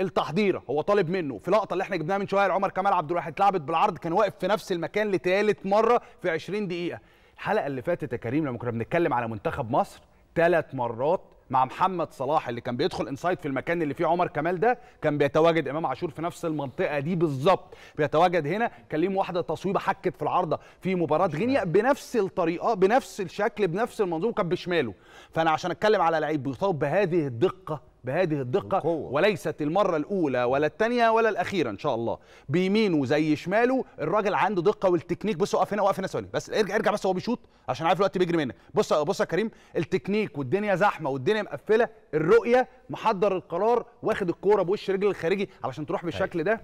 التحضيره هو طالب منه في لقطه اللي احنا جبناها من شويه عمر كمال عبد الواحد اتلعبت بالعرض كان واقف في نفس المكان لثالث مره في 20 دقيقه الحلقه اللي فاتت يا كريم لما كنا بنتكلم على منتخب مصر ثلاث مرات مع محمد صلاح اللي كان بيدخل انسايد في المكان اللي فيه عمر كمال ده كان بيتواجد امام عاشور في نفس المنطقه دي بالظبط بيتواجد هنا كان ليهم واحده تصويبه حكت في العارضه في مباراه غينيا بنفس الطريقه بنفس الشكل بنفس المنظومه كان بشماله فانا عشان اتكلم على لعيب بيصاب بهذه الدقه بهذه الدقة بالقوة. وليست المرة الأولى ولا الثانية ولا الأخيرة إن شاء الله بيمينه زي شماله الراجل عنده دقة والتكنيك بص وقف هنا وقف هنا ثواني بس ارجع ارجع بس هو بيشوط عشان عارف الوقت بيجري منك بص بص يا كريم التكنيك والدنيا زحمة والدنيا مقفلة الرؤية محضر القرار واخد الكورة بوش رجل الخارجي علشان تروح بالشكل أيوة. ده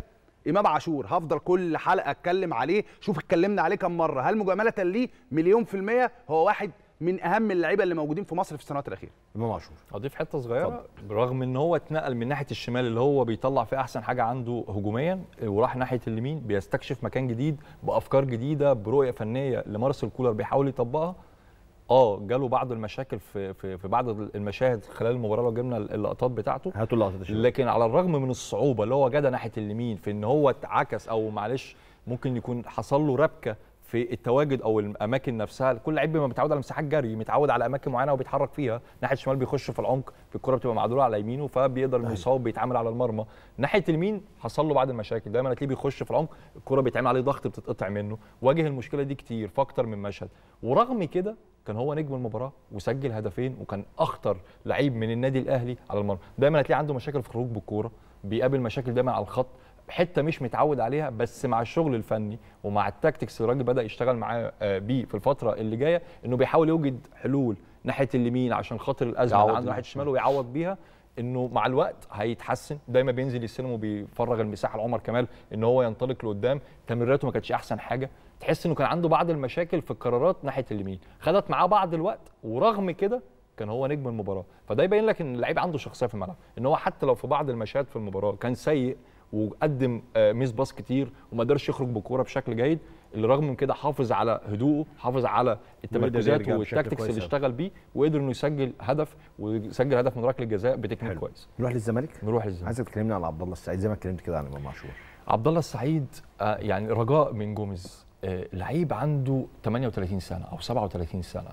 إمام عاشور هفضل كل حلقة أتكلم عليه شوف اتكلمنا عليه كم مرة هل مجاملة ليه مليون في المية هو واحد من اهم اللعيبه اللي موجودين في مصر في السنوات الاخيره امام عاشور اضيف حته صغيره فضل. برغم ان هو اتنقل من ناحيه الشمال اللي هو بيطلع فيه احسن حاجه عنده هجوميا وراح ناحيه اليمين بيستكشف مكان جديد بافكار جديده برؤيه فنيه لمارسيل كولر بيحاول يطبقها اه جاله بعض المشاكل في في, في بعض المشاهد خلال المباراه لو جبنا اللقطات بتاعته هاتوا اللقطات لكن على الرغم من الصعوبه اللي هو جدا ناحيه اليمين في ان هو اتعكس او معلش ممكن يكون حصل له ربكه في التواجد او الاماكن نفسها كل لعيب بيبقى متعود على مساحات جري متعود على اماكن معينه وبيتحرك فيها ناحيه الشمال بيخش في العمق الكره بتبقى معدوله على يمينه فبيقدر انه أيوة. يصاب بيتعامل على المرمى ناحيه اليمين حصل له بعض المشاكل دايما هتلاقيه بيخش في العمق الكره بيتعمل عليه ضغط بتتقطع منه واجه المشكله دي كتير في اكتر من مشهد ورغم كده كان هو نجم المباراه وسجل هدفين وكان اخطر لعيب من النادي الاهلي على المرمى دايما هتلاقيه عنده مشاكل في الخروج بالكوره بيقابل مشاكل دايما على الخط حته مش متعود عليها بس مع الشغل الفني ومع التاكتكس الراجل بدا يشتغل معاه آه، بيه في الفتره اللي جايه انه بيحاول يوجد حلول ناحيه اليمين عشان خاطر الازمه اللي عنده ناحيه الشمال ويعوض بيها انه مع الوقت هيتحسن دايما بينزل السينما وبيفرغ المساحه لعمر كمال ان هو ينطلق لقدام تمريراته ما كانتش احسن حاجه تحس انه كان عنده بعض المشاكل في القرارات ناحيه اليمين خدت معاه بعض الوقت ورغم كده كان هو نجم المباراه فده يبين لك ان اللعيب عنده شخصيه في الملعب ان هو حتى لو في بعض المشاهد في المباراه كان سيء وقدم آه، ميس باص كتير وما قدرش يخرج بالكوره بشكل جيد اللي رغم من كده حافظ على هدوءه حافظ على التمركزات والتكتكس اللي اشتغل بيه وقدر انه يسجل هدف ويسجل هدف من ركله جزاء بتكنيك كويس نروح للزمالك نروح للزمالك عايزك تكلمنا على عبد الله السعيد زي ما اتكلمت كده عن امام عاشور عبد الله السعيد آه، يعني رجاء من جوميز آه، لعيب عنده 38 سنه او 37 سنه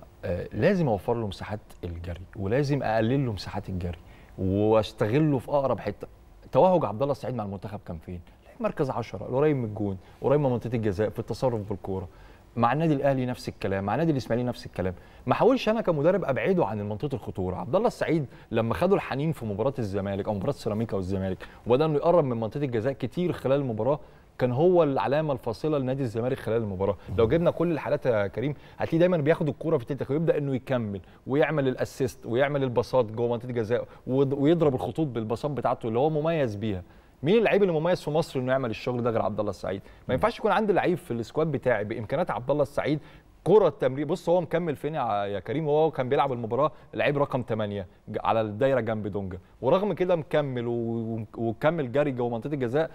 لازم اوفر له مساحات الجري ولازم اقلل له مساحات الجري واستغله في اقرب حته توهج عبد الله السعيد مع المنتخب كان فين؟ مركز 10 قريب من الجون قريب من منطقه الجزاء في التصرف بالكوره مع النادي الاهلي نفس الكلام مع النادي الاسماعيلي نفس الكلام ما حاولش انا كمدرب ابعده عن منطقه الخطوره عبد الله السعيد لما خدوا الحنين في مباراه الزمالك او مباراه سيراميكا والزمالك وبدا انه يقرب من منطقه الجزاء كتير خلال المباراه كان هو العلامه الفاصله لنادي الزمالك خلال المباراه لو جبنا كل الحالات يا كريم هتلاقيه دايما بياخد الكوره في تلتك ويبدا انه يكمل ويعمل الاسيست ويعمل الباصات جوه منطقه جزاء ويضرب الخطوط بالباصات بتاعته اللي هو مميز بيها مين اللعيب اللي مميز في مصر انه يعمل الشغل ده غير عبد الله السعيد ما ينفعش يكون عندي لعيب في السكواد بتاعي بامكانيات عبد الله السعيد كرة التمرير بص هو مكمل فين يا كريم هو كان بيلعب المباراة لعيب رقم 8 على الدايرة جنب دونجا ورغم كده مكمل وكمل جري جوه منطقة الجزاء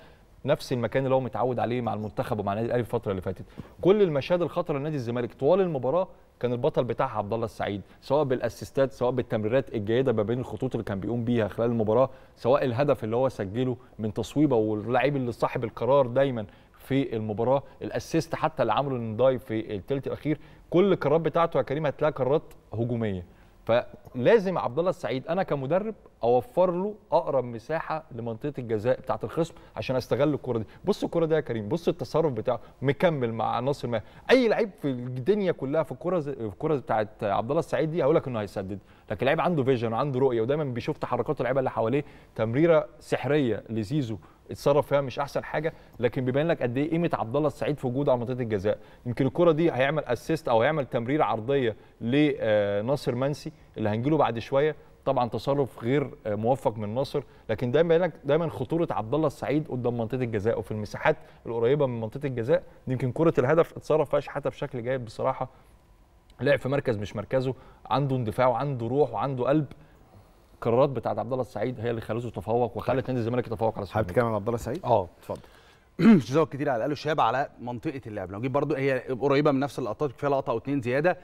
نفس المكان اللي هو متعود عليه مع المنتخب ومع النادي الاهلي الفتره اللي فاتت كل المشاهد الخطره لنادي الزمالك طوال المباراه كان البطل بتاعها عبد الله السعيد سواء بالاسيستات سواء بالتمريرات الجيده ما بين الخطوط اللي كان بيقوم بيها خلال المباراه سواء الهدف اللي هو سجله من تصويبه واللاعب اللي صاحب القرار دايما في المباراه الاسيست حتى اللي عمله النضاي في الثلث الاخير كل القرارات بتاعته يا كريم هتلاقي قرارات هجوميه فلازم عبد الله السعيد انا كمدرب اوفر له اقرب مساحه لمنطقه الجزاء بتاعه الخصم عشان استغل الكره دي بص الكره دي يا كريم بص التصرف بتاعه مكمل مع ناصر ماهر اي لعيب في الدنيا كلها في الكره زي... الكره بتاعه عبد الله السعيد دي هقول لك انه هيسدد لكن لعيب عنده فيجن وعنده رؤيه ودايما بيشوف تحركات اللعيبه اللي حواليه تمريره سحريه لزيزو اتصرف فيها مش احسن حاجه لكن بيبين لك قد ايه قيمه عبد الله السعيد في وجوده على منطقه الجزاء يمكن الكره دي هيعمل اسيست او هيعمل تمرير عرضيه لناصر آه، منسي اللي هنجي له بعد شويه طبعا تصرف غير آه، موفق من ناصر لكن دايما بيقول لك دايما خطوره عبد الله السعيد قدام منطقه الجزاء وفي المساحات القريبه من منطقه الجزاء يمكن كره الهدف اتصرف فيها شحاته بشكل جيد بصراحه لعب في مركز مش مركزه عنده اندفاع وعنده روح وعنده قلب القرارات بتاعت عبد الله السعيد هي اللي خلته يتفوق وخلت طيب. نادي الزمالك يتفوق على سوبر حابب تتكلم عن عبد الله السعيد؟ اه اتفضل مش زود كتير على الاقل شاب على منطقه اللعب لو جيت برده هي قريبه من نفس اللقطات فيها لقطه او اتنين زياده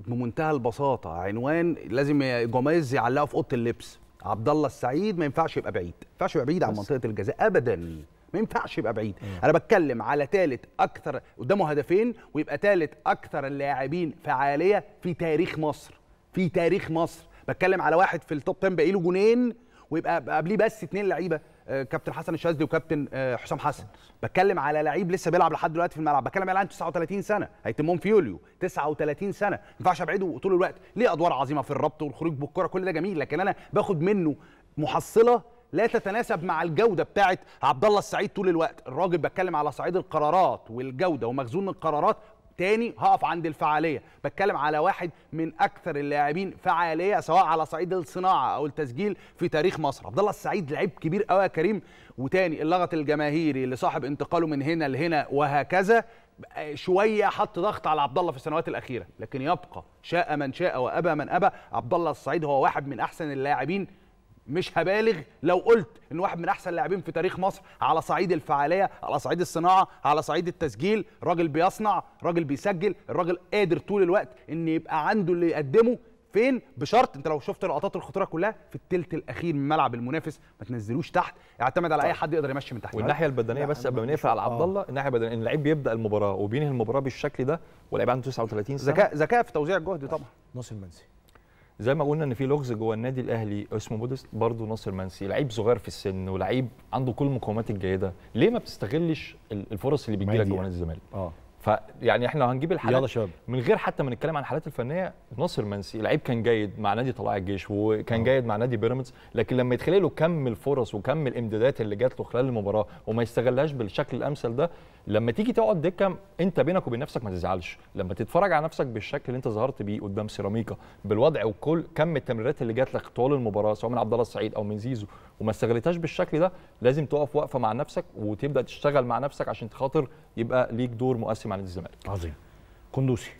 بمنتهى البساطه عنوان لازم جوميز يعلقه في اوضه اللبس عبد الله السعيد ما ينفعش يبقى بعيد ما ينفعش يبقى بعيد عن منطقه الجزاء ابدا ما ينفعش يبقى بعيد مم. انا بتكلم على ثالث اكثر قدامه هدفين ويبقى ثالث اكثر اللاعبين فعاليه في تاريخ مصر في تاريخ مصر بتكلم على واحد في التوب 10 باقي له جونين ويبقى قبليه بس اثنين لعيبه آه، كابتن حسن الشاذلي وكابتن آه، حسام حسن بتكلم على لعيب لسه بيلعب لحد دلوقتي في الملعب بتكلم على 39 سنه هيتمهم في يوليو 39 سنه ما ينفعش ابعده طول الوقت ليه ادوار عظيمه في الربط والخروج بالكره كل ده جميل لكن انا باخد منه محصله لا تتناسب مع الجوده بتاعه عبد الله السعيد طول الوقت الراجل بتكلم على صعيد القرارات والجوده ومخزون القرارات تاني هقف عند الفعاليه بتكلم على واحد من اكثر اللاعبين فعاليه سواء على صعيد الصناعه او التسجيل في تاريخ مصر عبد الله السعيد لعيب كبير قوي يا كريم وتاني اللغط الجماهيري اللي صاحب انتقاله من هنا لهنا وهكذا شويه حط ضغط على عبد الله في السنوات الاخيره لكن يبقى شاء من شاء وابى من ابى عبد الله السعيد هو واحد من احسن اللاعبين مش هبالغ لو قلت ان واحد من احسن اللاعبين في تاريخ مصر على صعيد الفعاليه على صعيد الصناعه على صعيد التسجيل راجل بيصنع راجل بيسجل الراجل قادر طول الوقت ان يبقى عنده اللي يقدمه فين بشرط انت لو شفت لقطات الخطوره كلها في الثلث الاخير من ملعب المنافس ما تنزلوش تحت اعتمد على اي طيب. حد يقدر يمشي من تحت والناحيه البدنيه بس قبل ما نقفل على عبد آه. الله الناحيه البدنيه ان اللعيب بيبدا المباراه وبينهي المباراه بالشكل ده واللعيب عنده 39 سنه ذكاء ذكاء في توزيع الجهد طبعا ناصر منسي زي ما قلنا ان في لغز جوه النادي الاهلي اسمه برضه ناصر منسي لعيب صغير في السن ولعيب عنده كل المقومات الجيده ليه ما بتستغلش الفرص اللي بتجيلك جوه نادي الزمالك اه فيعني احنا هنجيب الحالات شباب من غير حتى ما نتكلم عن الحالات الفنيه ناصر منسي لعيب كان جيد مع نادي طلائع الجيش وكان أوه. جيد مع نادي بيراميدز لكن لما يتخلق له كم الفرص وكم الامدادات اللي جات له خلال المباراه وما يستغلهاش بالشكل الامثل ده لما تيجي تقعد دكه انت بينك وبين نفسك ما تزعلش لما تتفرج على نفسك بالشكل اللي انت ظهرت بيه قدام سيراميكا بالوضع وكل كم التمريرات اللي جات لك طوال المباراه سواء من عبد الله السعيد او من زيزو وما استغلتهاش بالشكل ده لازم تقف واقفه مع نفسك وتبدا تشتغل مع نفسك عشان خاطر يبقى ليك دور مؤثر مع نادي الزمالك عظيم قندوسي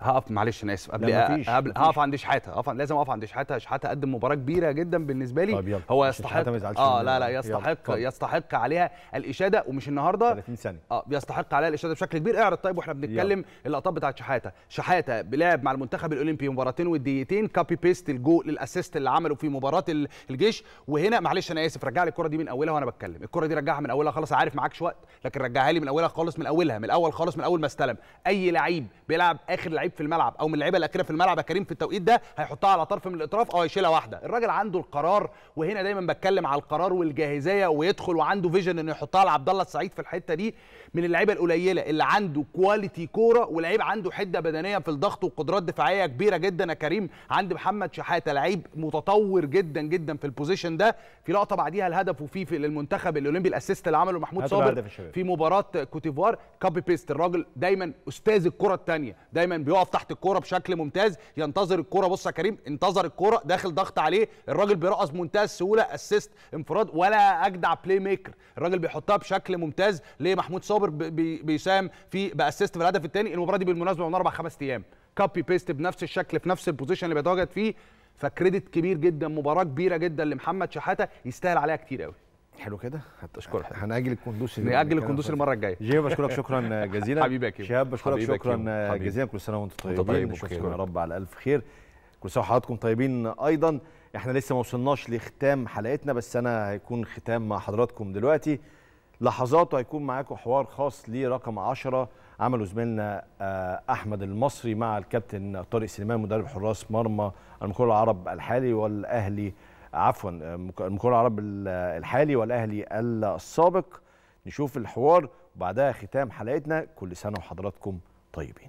هقف معلش انا اسف قبل قبل هقف عند شحاته هقف لازم اقف عند شحاته شحاته قدم مباراه كبيره جدا بالنسبه لي طيب يلا. هو يستحق اه لا لا يستحق يلا. يستحق عليها الاشاده ومش النهارده 30 ثانيه اه يستحق عليها الاشاده بشكل كبير اعرض طيب واحنا بنتكلم اللقطات بتاعت شحاته شحاته بلعب مع المنتخب الاولمبي مباراتين وديتين كابي بيست الجو للاسيست اللي عمله في مباراه الجيش وهنا معلش انا اسف رجع لي الكره دي من اولها وانا بتكلم الكره دي رجعها من اولها خلاص عارف معاكش وقت لكن رجعها لي من اولها خالص من اولها من الاول خالص من اول ما استلم اي لعيب بيلعب اخر لعيب في الملعب او من اللعيبه الاخيره في الملعب يا كريم في التوقيت ده هيحطها على طرف من الاطراف او آه، هيشيلها واحده الراجل عنده القرار وهنا دايما بتكلم على القرار والجاهزيه ويدخل وعنده فيجن انه يحطها لعبد الله السعيد في الحته دي من اللعيبه القليله اللي عنده كواليتي كوره ولعيب عنده حده بدنيه في الضغط وقدرات دفاعيه كبيره جدا يا كريم عند محمد شحاته لعيب متطور جدا جدا في البوزيشن ده في لقطه بعديها الهدف وفي في للمنتخب الاولمبي الاسيست اللي عمله محمود صابر في مباراه كوتيفوار كوبي بيست الراجل دايما استاذ الكره الثانيه دايما بي يقف تحت الكوره بشكل ممتاز ينتظر الكوره بص يا كريم انتظر الكوره داخل ضغط عليه الراجل بيرقص بمنتهى السهوله اسيست انفراد ولا اجدع بلاي ميكر الراجل بيحطها بشكل ممتاز لمحمود صابر بيساهم في باسيست في الهدف الثاني المباراه دي بالمناسبه من اربع خمس ايام كوبي بيست بنفس الشكل في نفس البوزيشن اللي بيتواجد فيه فكريدت كبير جدا مباراه كبيره جدا لمحمد شحاته يستاهل عليها كتير قوي حلو كده هتشكرك هنأجل الكندوس نأجل الكندوس المره الجايه جيب بشكرك شكرا جزيلا حبيبي يا شهاب بشكرك شكرا جزيلا كل سنه وانتم طيبين, طيبين يا رب على الف خير كل سنه وحضراتكم طيبين ايضا احنا لسه ما وصلناش لختام حلقتنا بس انا هيكون ختام مع حضراتكم دلوقتي لحظات وهيكون معاكم حوار خاص لرقم 10 عمله زميلنا آه، احمد المصري مع الكابتن طارق سليمان مدرب حراس مرمى المقاول العرب الحالي والاهلي عفوا المكون العرب الحالي والاهلي السابق نشوف الحوار وبعدها ختام حلقتنا كل سنه وحضراتكم طيبين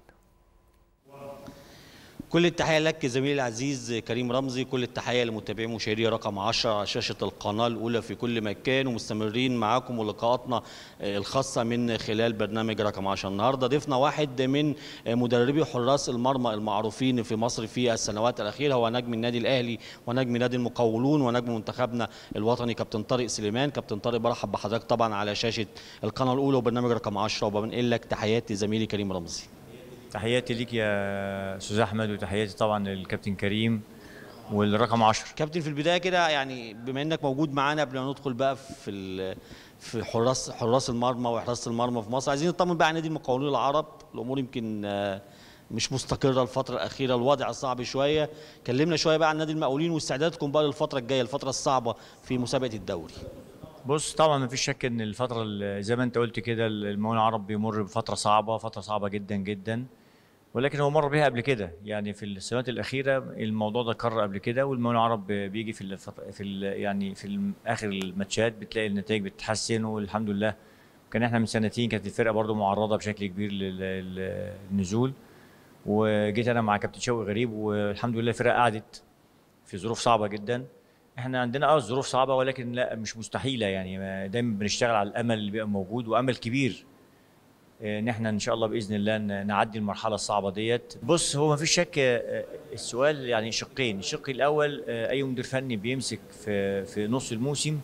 كل التحية لك زميلي العزيز كريم رمزي كل التحية لمتابعي مشاهدي رقم 10 على شاشة القناة الأولى في كل مكان ومستمرين معاكم ولقاءاتنا آه، الخاصة من خلال برنامج رقم 10 النهاردة ضيفنا واحد من آه، مدربي حراس المرمى المعروفين في مصر في السنوات الأخيرة هو نجم النادي الأهلي ونجم نادي المقاولون ونجم منتخبنا الوطني كابتن طارق سليمان كابتن طارق برحب بحضرتك طبعا على شاشة القناة الأولى وبرنامج رقم 10 وبنقل لك تحياتي زميلي كريم رمزي تحياتي ليك يا استاذ احمد وتحياتي طبعا للكابتن كريم والرقم 10 كابتن في البدايه كده يعني بما انك موجود معانا قبل ما ندخل بقى في في حراس حراس المرمى وحراسه المرمى في مصر عايزين نطمن بقى على نادي المقاولين العرب الامور يمكن آه، مش مستقره الفتره الاخيره الوضع صعب شويه كلمنا شويه بقى عن نادي المقاولين واستعدادكم بقى للفتره الجايه الفتره الصعبه في مسابقه الدوري بص طبعا ما فيش شك ان الفتره زي ما انت قلت كده المواطن العرب بيمر بفتره صعبه فتره صعبه جدا جدا ولكن هو مر بيها قبل كده يعني في السنوات الاخيره الموضوع ده اتكرر قبل كده والمواطن العرب بيجي في في يعني في اخر الماتشات بتلاقي النتائج بتتحسن والحمد لله كان احنا من سنتين كانت الفرقه برده معرضه بشكل كبير للنزول وجيت انا مع كابتن شوقي غريب والحمد لله الفرقه قعدت في ظروف صعبه جدا احنا عندنا اه الظروف صعبه ولكن لا مش مستحيله يعني دايما بنشتغل على الامل اللي بيبقى موجود وامل كبير آه، ان احنا ان شاء الله باذن الله نعدي المرحله الصعبه ديت بص هو ما فيش شك آه، آه، السؤال يعني شقين الشق الاول اي مدير فني بيمسك في في نص الموسم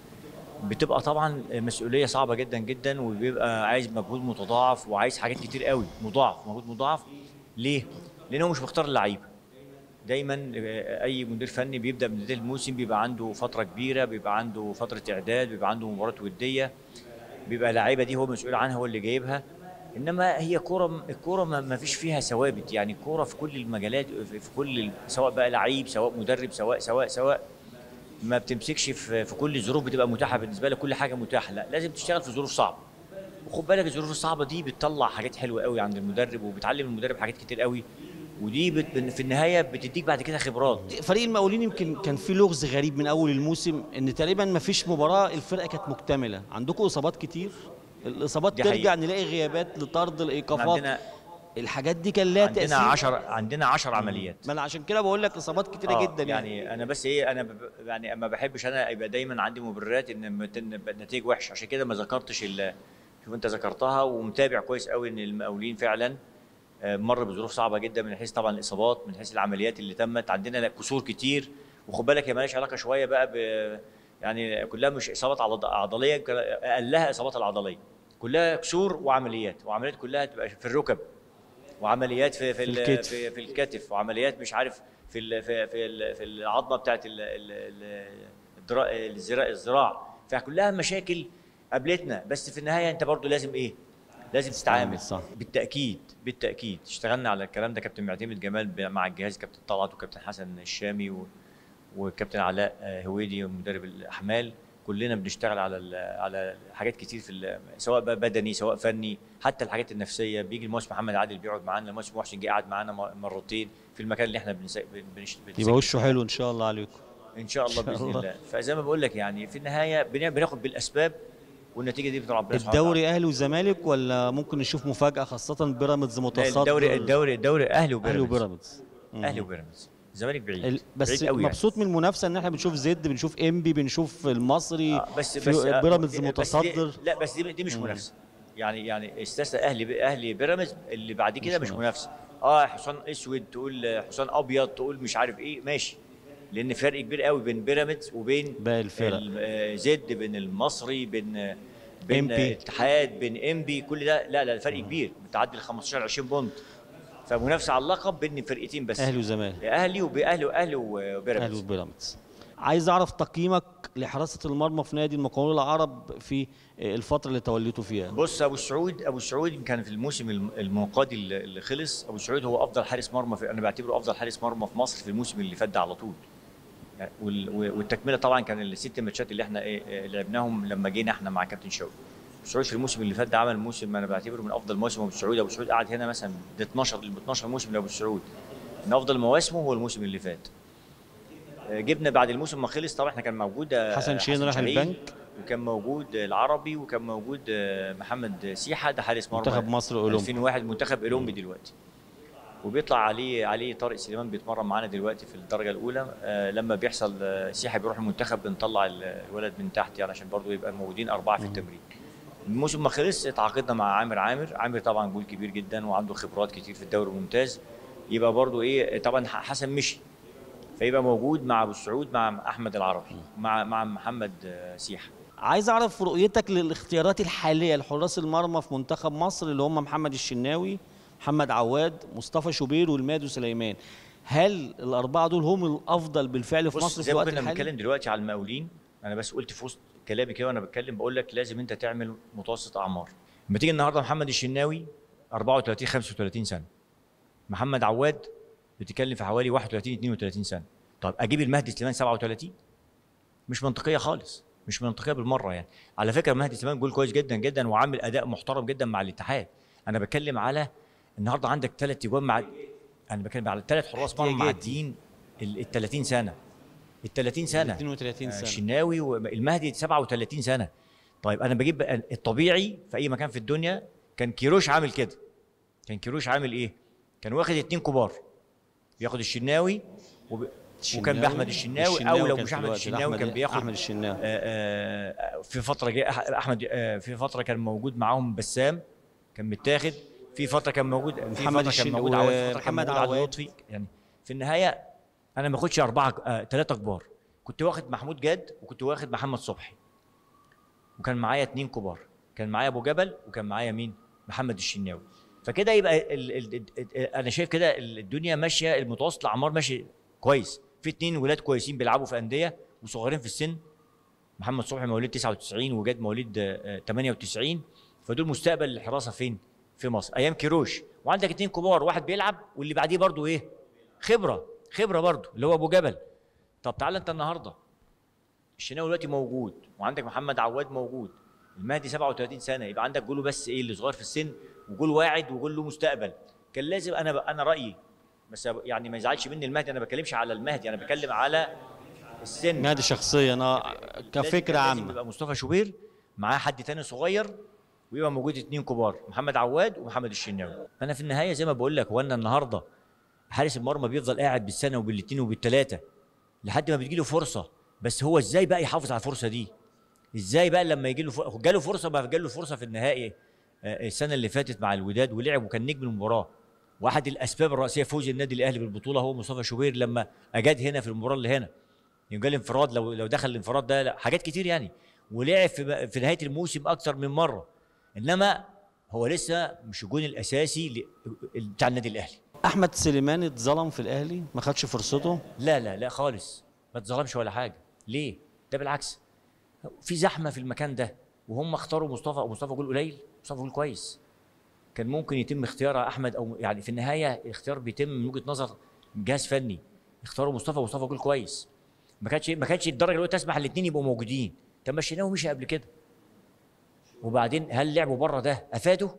بتبقى طبعا مسؤوليه صعبه جدا جدا وبيبقى عايز مجهود متضاعف وعايز حاجات كتير قوي مضاعف مجهود مضاعف ليه لانه مش مختار اللعيبه دايما آه، اي مدير فني بيبدا من بدايه الموسم بيبقى عنده فتره كبيره بيبقى عنده فتره اعداد بيبقى عنده مباراه وديه بيبقى اللعيبه دي هو مسؤول عنها هو اللي جايبها انما هي كوره الكوره ما فيش فيها ثوابت يعني الكوره في كل المجالات في كل سواء بقى لعيب سواء مدرب سواء سواء سواء ما بتمسكش في, في كل الظروف بتبقى متاحه بالنسبه لك كل حاجه متاحه لا لازم تشتغل في ظروف صعبه وخد بالك الظروف الصعبه دي بتطلع حاجات حلوه قوي عند المدرب وبتعلم المدرب حاجات كتير قوي ودي بت... في النهايه بتديك بعد كده خبرات فريق المقاولين يمكن كان في لغز غريب من اول الموسم ان تقريبا ما فيش مباراه الفرقه كانت مكتمله عندكم اصابات كتير الاصابات ترجع حقيقة. نلاقي غيابات لطرد الايقافات عندنا الحاجات دي كان لها تاثير عندنا 10 عندنا 10 عمليات ما انا عشان كده بقول لك اصابات كتيره آه جدا يعني, يعني انا بس ايه انا ب... يعني ما بحبش انا يبقى دايما عندي مبررات ان النتائج وحشه عشان كده ما ذكرتش ال... شوف انت ذكرتها ومتابع كويس قوي ان المقاولين فعلا آه، مر بظروف صعبه جدا من حيث طبعا الاصابات من حيث العمليات اللي تمت عندنا كسور كتير وخد بالك هي مالهاش علاقه شويه بقى ب يعني كلها مش اصابات عضليه اقلها اصابات العضليه كلها كسور وعمليات وعمليات كلها تبقى في الركب وعمليات في في الكتف. في, في الكتف وعمليات مش عارف في في في, في العظمه بتاعت الذراع الزراع فكلها مشاكل قابلتنا بس في النهايه انت برضو لازم ايه لازم تتعامل آه، صح بالتاكيد بالتاكيد اشتغلنا على الكلام ده كابتن معتمد جمال مع الجهاز كابتن طلعت وكابتن حسن الشامي و... وكابتن علاء آه، هويدي ومدرب الاحمال كلنا بنشتغل على على حاجات كتير في سواء بقى بدني سواء فني حتى الحاجات النفسيه بيجي الموسم محمد عادل بيقعد معانا الموسم محسن جه قعد معانا مرتين في المكان اللي احنا بنس... بنش... بنس... يبقى وشه حلو ان شاء الله عليكم ان شاء الله باذن الله. فزي ما بقول لك يعني في النهايه بناخد بالاسباب والنتيجه دي بتلعب بيها الدوري اهلي وزمالك ولا ممكن نشوف مفاجاه خاصه بيراميدز متصدر الدوري الدوري الدوري اهلي وبيراميدز اهلي وبيراميدز اهلي وبيراميدز الزمالك بعيد ال... بس بعيد قوي يعني. مبسوط يعني. من المنافسه ان احنا بنشوف زد بنشوف انبي بنشوف المصري آه بس بس آه، بيراميدز آه متصدر بس دي لا بس دي, دي مش منافسه يعني يعني استثنى اهلي اهلي بيراميدز اللي بعد كده مش, مش منافسه اه حصان اسود تقول حصان ابيض تقول مش عارف ايه ماشي لان فرق كبير قوي بين بيراميدز وبين باقي الفرق آه، زد بين المصري بين آه، بين الاتحاد آه، بين بي كل ده لا لا فرق كبير بتعدي ال 15 20 بونت فمنافسه على اللقب بين فرقتين بس اهلي وزمالك اهلي وباهلي واهلي وبيراميدز اهلي وبيراميدز عايز اعرف تقييمك لحراسه المرمى في نادي المقاولون العرب في الفتره اللي توليته فيها بص ابو سعود ابو سعود كان في الموسم المنقضي اللي خلص ابو سعود هو افضل حارس مرمى في انا بعتبره افضل حارس مرمى في مصر في الموسم اللي فات على طول والتكمله طبعا كان الست ماتشات اللي احنا ايه, ايه، لعبناهم لما جينا احنا مع كابتن شوقي سعود في الموسم اللي فات ده عمل موسم انا بعتبره من افضل مواسم ابو السعود ابو السعود قعد هنا مثلا 12 12 موسم لابو السعود من افضل مواسمه هو الموسم اللي فات آه، جبنا بعد الموسم ما خلص طبعا احنا كان موجود آه، حسن شين راح البنك وكان موجود العربي وكان موجود آه، محمد سيحه ده حارس مرمى منتخب مصر اولمبي 2001 منتخب اولمبي دلوقتي وبيطلع عليه عليه طارق سليمان بيتمرن معانا دلوقتي في الدرجه الاولى آه، لما بيحصل آه، سياحه بيروح المنتخب بنطلع الولد من تحت يعني عشان برضه يبقى موجودين اربعه في التمرين الموسم ما خلص اتعاقدنا مع عامر عامر عامر طبعا جول كبير جدا وعنده خبرات كتير في الدوري الممتاز يبقى برضه ايه طبعا حسن مشي فيبقى موجود مع ابو سعود مع احمد العربي مع مع محمد آه، سيحه عايز اعرف رؤيتك للاختيارات الحاليه لحراس المرمى في منتخب مصر اللي هم محمد الشناوي محمد عواد مصطفى شوبير والمادو سليمان هل الاربعه دول هم الافضل بالفعل في مصر في الوقت الحالي؟ احنا بنتكلم دلوقتي على المقاولين انا بس قلت في وسط كلامي كده وانا بتكلم بقول لك لازم انت تعمل متوسط اعمار لما تيجي النهارده محمد الشناوي 34 35 سنه محمد عواد بتتكلم في حوالي 31 32 سنه طب اجيب المهدي سليمان 37 مش منطقيه خالص مش منطقيه بالمره يعني على فكره مهدي سليمان جول كويس جدا جدا وعامل اداء محترم جدا مع الاتحاد انا بتكلم على النهارده عندك ثلاث اجوان مع انا بتكلم على ثلاث حراس مرمى معديين ال 30 سنه ال 30 سنه 32 آه، سنه الشناوي والمهدي 37 سنه طيب انا بجيب الطبيعي في اي مكان في الدنيا كان كيروش عامل كده كان كيروش عامل ايه؟ كان واخد اتنين كبار بياخد الشناوي وب... وكان باحمد الشناوي, الشناوي او لو مش احمد الشناوي كان بياخد احمد الشناوي آه، آه، في فتره جاء احمد في فتره كان موجود معاهم بسام كان متاخد في فتره كان موجود محمد كان موجود عواد محمد عواد لطفي يعني في النهايه انا ما باخدش اربعه ثلاثه آه، كبار كنت واخد محمود جاد وكنت واخد محمد صبحي وكان معايا اتنين كبار كان معايا ابو جبل وكان معايا مين محمد الشناوي فكده يبقى الـ الـ الـ انا شايف كده الدنيا ماشيه المتوسط الاعمار ماشي كويس في اتنين ولاد كويسين بيلعبوا في انديه وصغيرين في السن محمد صبحي مواليد 99 وجاد مواليد 98 آه، آه، فدول مستقبل الحراسه فين؟ في مصر ايام كيروش وعندك اتنين كبار واحد بيلعب واللي بعديه برضه ايه خبره خبره برضه اللي هو ابو جبل طب تعالى انت النهارده الشناوي دلوقتي موجود وعندك محمد عواد موجود المهدي 37 سنه يبقى عندك جوله بس ايه اللي صغير في السن وجول واعد وجول له مستقبل كان لازم انا انا رايي بس يعني ما يزعلش مني المهدي انا ما بتكلمش على المهدي انا بتكلم على السن مهدي شخصيا انا آه، كفكره عامه يبقى مصطفى شوبير معاه حد تاني صغير ويبقى موجود اثنين كبار محمد عواد ومحمد الشناوي فانا في النهايه زي ما بقول لك وانا النهارده حارس المرمى بيفضل قاعد بالسنه وبالاثنين وبالثلاثه لحد ما بتجي له فرصه بس هو ازاي بقى يحافظ على الفرصه دي ازاي بقى لما يجي له جاله فرصه ما جاله فرصه في النهائي آه، آه، السنه اللي فاتت مع الوداد ولعب وكان نجم المباراه واحد الاسباب الرئيسيه فوز النادي الاهلي بالبطوله هو مصطفى شوبير لما اجاد هنا في المباراه اللي هنا يبقى الانفراد لو لو دخل الانفراد ده لا حاجات كتير يعني ولعب في, نهايه الموسم اكثر من مره انما هو لسه مش الجون الاساسي بتاع النادي الاهلي احمد سليمان اتظلم في الاهلي ما خدش فرصته لا لا لا خالص ما اتظلمش ولا حاجه ليه ده بالعكس في زحمه في المكان ده وهم اختاروا مصطفى مصطفى جول قليل مصطفى جول كويس كان ممكن يتم اختيار احمد او يعني في النهايه الاختيار بيتم من وجهه نظر جهاز فني اختاروا مصطفى ومصطفى جول كويس ما كانش ما كانش الدرجه اللي تسمح الاثنين يبقوا موجودين طب مشيناه ومشي قبل كده وبعدين هل لعبه بره ده افاده؟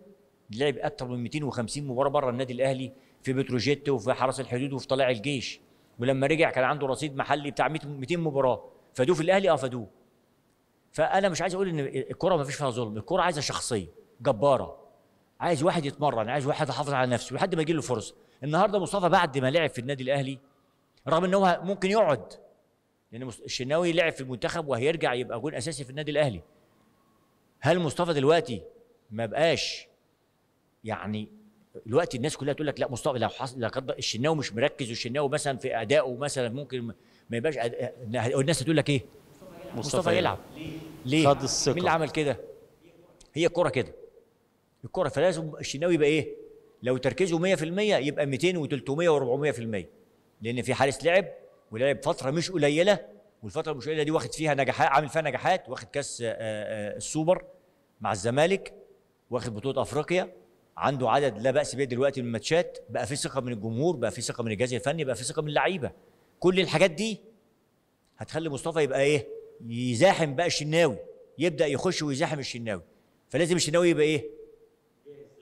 لعب اكثر من 250 مباراه بره النادي الاهلي في بتروجيت وفي حرس الحدود وفي طلائع الجيش ولما رجع كان عنده رصيد محلي بتاع 200 مباراه فادوه في الاهلي اه فادوه فانا مش عايز اقول ان الكره ما فيش فيها ظلم الكره عايزه شخصيه جباره عايز واحد يتمرن عايز واحد يحافظ على نفسه لحد ما يجي له فرصه النهارده مصطفى بعد ما لعب في النادي الاهلي رغم ان هو ممكن يقعد لان يعني الشناوي لعب في المنتخب وهيرجع يبقى جون اساسي في النادي الاهلي هل مصطفى دلوقتي ما بقاش يعني دلوقتي الناس كلها تقول لك لا مصطفى لو حصل لا قدر الشناوي مش مركز والشناوي مثلا في ادائه مثلا ممكن ما يبقاش أد... الناس هتقول لك ايه؟ مصطفى يلعب ليه؟ خد الثقه مين اللي عمل كده؟ هي الكره كده الكره فلازم الشناوي يبقى ايه؟ لو تركيزه 100% يبقى 200 و300 و400% لان في حارس لعب ولعب فتره مش قليله والفتره المشيده دي واخد فيها نجاحات عامل فيها نجاحات واخد كاس آه، آه، السوبر مع الزمالك واخد بطوله افريقيا عنده عدد لا باس به دلوقتي من الماتشات بقى في ثقه من الجمهور بقى في ثقه من الجهاز الفني بقى في ثقه من اللعيبه كل الحاجات دي هتخلي مصطفى يبقى ايه يزاحم بقى الشناوي يبدا يخش ويزاحم الشناوي فلازم الشناوي يبقى ايه